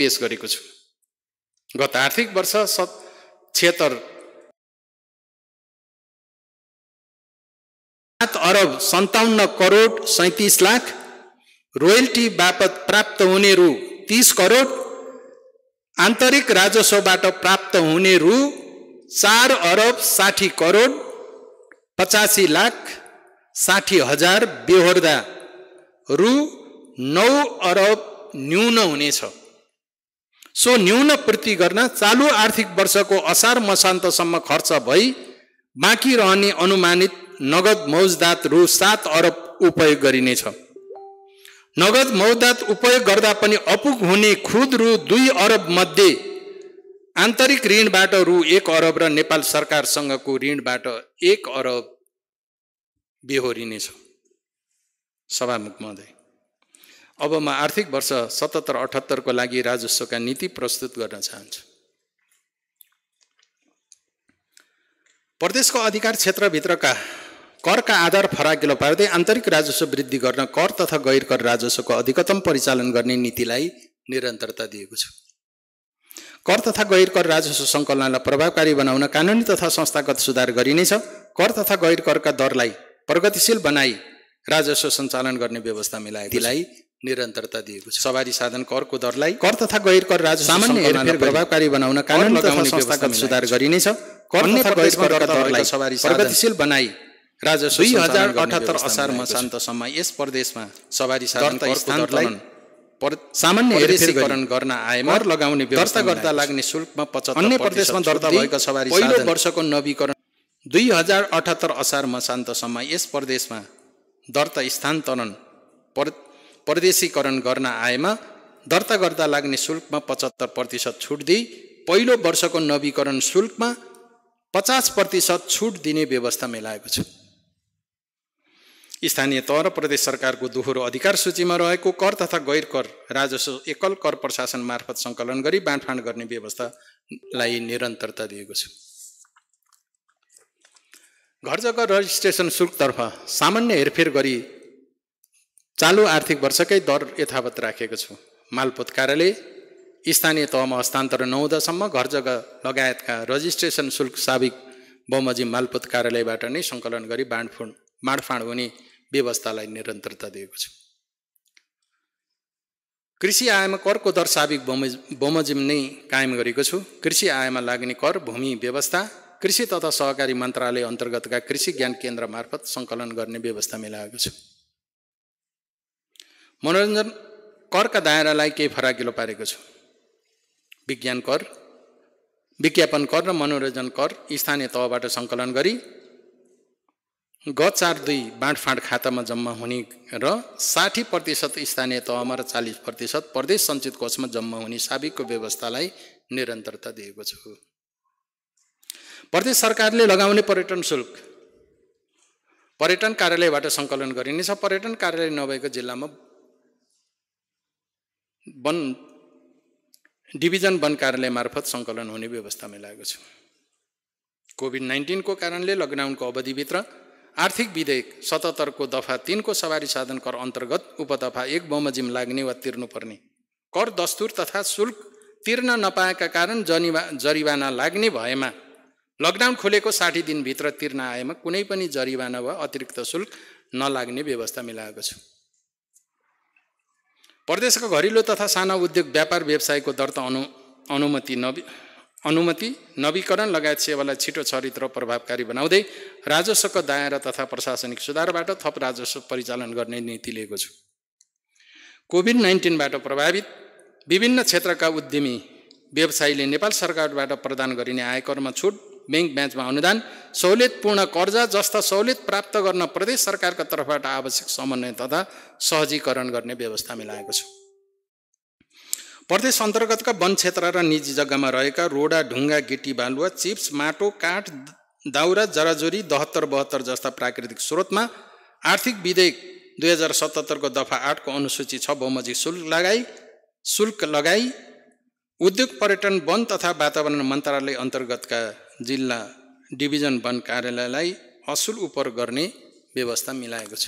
पेश गरेको छु गत आर्थिक वर्ष सत छिहत्तर सात अरब सन्ताउन्न करोड सैतिस लाख रोयल्टी बापत प्राप्त हुने रु तिस करोड आन्तरिक राजस्वबाट प्राप्त हुने रु चार अरब साठी करोड पचासी लाख साठी हजार बेहोर्दा रु नौ अरब न्यून हुनेछ सो न्यून पूर्ति गर्न चालु आर्थिक वर्षको असार मसान्तसम्म खर्च भई बाँकी रहने अनुमानित नगद मौजदात रु सात अरब उपयोग गरिनेछ नगद मौजदात उपयोग गर्दा पनि अपुग हुने खुद रु दुई अरब मध्ये आन्तरिक ऋणबाट रु एक अरब र नेपाल सरकारसँगको ऋणबाट एक अरब बेहोरिनेछ सभामुख महोदय अब म आर्थिक वर्ष सतहत्तर अठहत्तरको लागि राजस्वका नीति प्रस्तुत गर्न चाहन्छु प्रदेशको अधिकार क्षेत्रभित्रका करका आधार फराकिलो पार्दै आन्तरिक राजस्व वृद्धि गर्न कर तथा गैर कर राजस्वको अधिकतम परिचालन गर्ने नीतिलाई निरन्तरता दिएको छु कर तथा गैर कर राजस्व सङ्कलनलाई प्रभावकारी बनाउन कानुनी तथा संस्थागत सुधार गरिनेछ कर तथा गैर करका दरलाई प्रगतिशील बनाई राजस्व सञ्चालन गर्ने व्यवस्था मिलाएलाई निरन्तरता दिएको छ सवारी साधन करको दरलाई कर तथा गैर कर राजस्व सामान्य हेरफेर प्रभावकारी बनाउन कानुन लगाउने व्यवस्थागत सुधार गरिनेछ कर तथा गैर दरलाई सवारी प्रगतिशील बनाई राजा दुई हजार अठहत्तर असार मसान्तसम्म यस प्रदेशमा सवारी साधन करको दरलाई सामान्य गर्न आएमा लगाउने दर्ता गर्दा लाग्ने शुल्कमा पचहत्तर अन्य प्रदेशमा दर्ता भएको सवारी पहिलो वर्षको नवीकरण दुई हजार अठहत्तर असार मसान्तसम्म यस प्रदेशमा दर्ता स्थानान्तरण परदेशीकरण गर्न आएमा दर्ता गर्दा लाग्ने शुल्कमा पचहत्तर प्रतिशत छुट दिई पहिलो वर्षको नवीकरण शुल्कमा पचास प्रतिशत छुट दिने व्यवस्था मिलाएको छु स्थानीय तह र प्रदेश सरकारको दोहोरो अधिकार सूचीमा रहेको कर तथा गैर कर राजस्व एकल कर प्रशासन मार्फत सङ्कलन गरी बाँडफाँड गर्ने व्यवस्थालाई निरन्तरता दिएको छु घर जग्गा रजिस्ट्रेसन शुल्कतर्फ सामान्य हेरफेर गरी चालु आर्थिक वर्षकै दर यथावत राखेको छु मालपोत कार्यालय स्थानीय तहमा हस्तान्तरण नहुँदासम्म घर जग्गा लगायतका रजिस्ट्रेसन शुल्क साबिक बमोजिम मालपोत कार्यालयबाट नै सङ्कलन गरी बाँडफुँड बाँडफाँड हुने व्यवस्थालाई निरन्तरता दिएको छु कृषि आयमा करको दर साबिक बमोज बमोजिम नै कायम गरेको छु कृषि आयमा लाग्ने कर भूमि व्यवस्था कृषि तथा सहकारी मन्त्रालय अन्तर्गतका कृषि ज्ञान केन्द्र मार्फत सङ्कलन गर्ने व्यवस्था मिलाएको छु मनोरञ्जन करका दायरालाई केही फराकिलो पारेको छु विज्ञान कर विज्ञापन कर र मनोरञ्जन कर स्थानीय तहबाट सङ्कलन गरी ग चार दुई बाँडफाँड खातामा जम्मा हुने र साठी प्रतिशत स्थानीय तहमा र चालिस प्रतिशत प्रदेश सञ्चित कोषमा जम्मा हुने साबिकको व्यवस्थालाई निरन्तरता दिएको छु प्रदेश सरकारले लगाउने पर्यटन शुल्क पर्यटन कार्यालयबाट सङ्कलन गरिनेछ पर्यटन कार्यालय नभएको जिल्लामा वन डिभिजन वन कार्यालय मार्फत सङ्कलन हुने व्यवस्था मिलाएको छु कोभिड नाइन्टिनको कारणले लकडाउनको अवधिभित्र आर्थिक विधेयक सतहत्तरको दफा तिनको सवारी साधन कर अन्तर्गत उपदफा एक बमोजिम लाग्ने वा तिर्नुपर्ने कर दस्तुर तथा शुल्क तिर्न नपाएका कारण जनिवा जरिवाना लाग्ने भएमा लकडाउन खोलेको साठी दिनभित्र तिर्न आएमा कुनै पनि जरिवाना वा अतिरिक्त शुल्क नलाग्ने व्यवस्था मिलाएको छु प्रदेशका घरेलु तथा साना उद्योग व्यापार व्यवसायको दर्ता अनु अनुमति नवि अनुमति नवीकरण लगायत सेवालाई छिटो छरित प्रभावकारी बनाउँदै राजस्वको दायरा तथा प्रशासनिक सुधारबाट थप राजस्व परिचालन गर्ने नीति लिएको छु कोभिड नाइन्टिनबाट प्रभावित विभिन्न क्षेत्रका उद्यमी व्यवसायीले नेपाल सरकारबाट प्रदान गरिने आयकरमा छुट ब्याङ्क ब्यान्चमा अनुदान सहुलियतपूर्ण कर्जा जस्ता सहुलियत प्राप्त गर्न प्रदेश सरकारका तर्फबाट आवश्यक समन्वय तथा सहजीकरण गर्ने व्यवस्था मिलाएको छु प्रदेश अन्तर्गतका वन क्षेत्र र निजी जग्गामा रहेका रोडा ढुङ्गा गिटी बालुवा चिप्स माटो काठ दाउरा जराजुरी दहत्तर बहत्तर जस्ता प्राकृतिक स्रोतमा आर्थिक विधेयक दुई हजार सतहत्तरको दफा आठको अनुसूची छ बहुमजी शुल्क लगाई शुल्क लगाई उद्योग पर्यटन वन तथा वातावरण मन्त्रालय अन्तर्गतका जिल्ला डिभिजन वन कार्यालयलाई असुल उपर गर्ने व्यवस्था मिलाएको छ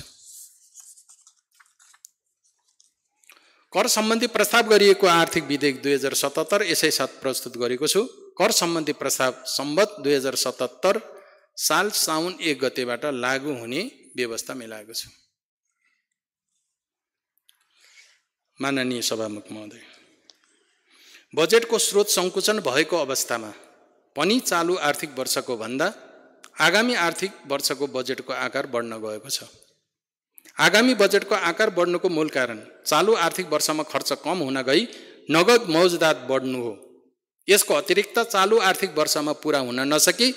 कर सम्बन्धी प्रस्ताव गरिएको आर्थिक विधेयक दुई हजार सतहत्तर यसै साथ प्रस्तुत गरेको छु कर सम्बन्धी प्रस्ताव सम्बत दुई हजार सतहत्तर साल साउन एक गतेबाट लागू हुने व्यवस्था मिलाएको छु माननीय सभामुख महोदय बजेटको स्रोत सङ्कुचन भएको अवस्थामा पनि चालु आर्थिक वर्षको भन्दा आगामी आर्थिक वर्षको बजेटको आकार बढ्न गएको छ आगामी बजेटको आकार बढ्नुको मूल कारण चालु आर्थिक वर्षमा खर्च कम हुन गई नगद मौजदात बढ्नु हो यसको अतिरिक्त चालु आर्थिक वर्षमा पुरा हुन नसकी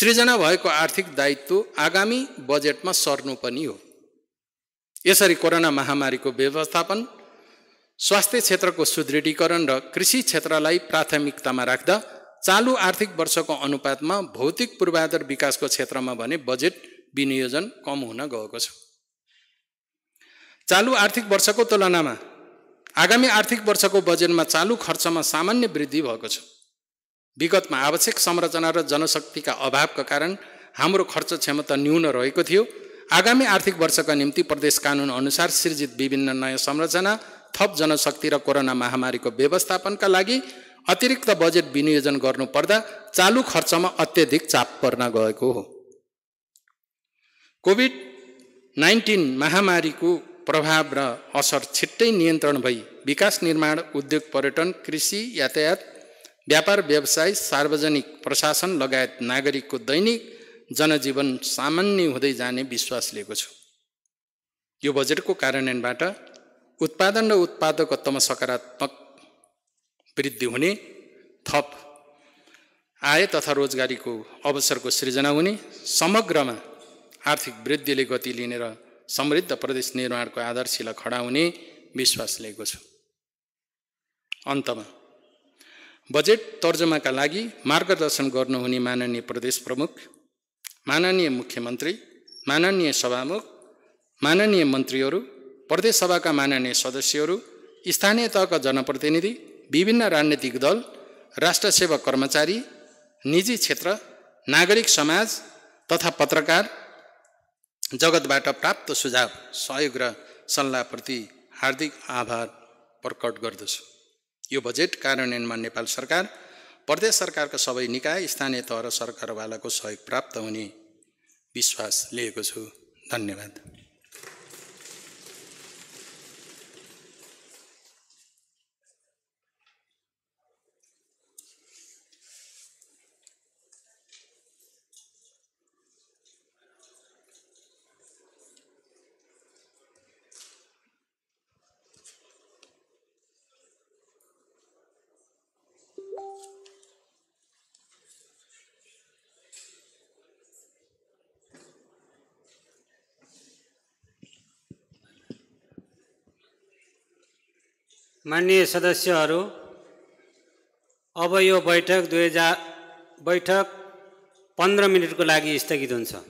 सृजना भएको आर्थिक दायित्व आगामी बजेटमा सर्नु पनि हो यसरी कोरोना महामारीको व्यवस्थापन स्वास्थ्य क्षेत्रको सुदृढीकरण र कृषि क्षेत्रलाई प्राथमिकतामा राख्दा चालु आर्थिक वर्षको अनुपातमा भौतिक पूर्वाधार विकासको क्षेत्रमा भने बजेट विनियोजन कम हुन गएको छ चालु आर्थिक वर्षको तुलनामा आगामी आर्थिक वर्षको बजेटमा चालु खर्चमा सामान्य वृद्धि भएको छ विगतमा आवश्यक संरचना र जनशक्तिका अभावका कारण हाम्रो खर्च क्षमता न्यून रहेको थियो आगामी आर्थिक वर्षका निम्ति प्रदेश कानुन अनुसार सृजित विभिन्न नयाँ संरचना थप जनशक्ति र कोरोना महामारीको व्यवस्थापनका लागि अतिरिक्त बजेट विनियोजन गर्नुपर्दा चालु खर्चमा अत्यधिक चाप पर्न गएको हो कोभिड नाइन्टिन महामारीको प्रभाव र असर छिट्टै नियन्त्रण भई विकास निर्माण उद्योग पर्यटन कृषि यातायात व्यापार व्यवसाय सार्वजनिक प्रशासन लगायत नागरिकको दैनिक जनजीवन सामान्य हुँदै जाने विश्वास लिएको छु यो बजेटको कार्यान्वयनबाट उत्पादन र उत्पादकत्वमा सकारात्मक वृद्धि हुने थप आय तथा रोजगारीको अवसरको सृजना हुने समग्रमा आर्थिक वृद्धिले गति लिने र समृद्ध प्रदेश निर्माणको आधारशिला खडा हुने विश्वास लिएको छु अन्तमा बजेट तर्जुमाका लागि मार्गदर्शन गर्नुहुने माननीय प्रदेश प्रमुख माननीय मुख्यमन्त्री माननीय सभामुख माननीय मन्त्रीहरू प्रदेशसभाका माननीय सदस्यहरू स्थानीय तहका जनप्रतिनिधि विभिन्न राजनीतिक दल राष्ट्र सेवक कर्मचारी निजी क्षेत्र नागरिक समाज तथा पत्रकार जगतबाट प्राप्त सुझाव सहयोग र सल्लाहप्रति हार्दिक आभार प्रकट गर्दछु यो बजेट कार्यान्वयनमा नेपाल सरकार प्रदेश सरकारका सबै निकाय स्थानीय तह र सरकारवालाको सहयोग प्राप्त हुने विश्वास लिएको छु धन्यवाद माननीय सदस्यहरू अब यो बैठक दुई हजार बैठक पन्ध्र मिनटको लागि स्थगित हुन्छ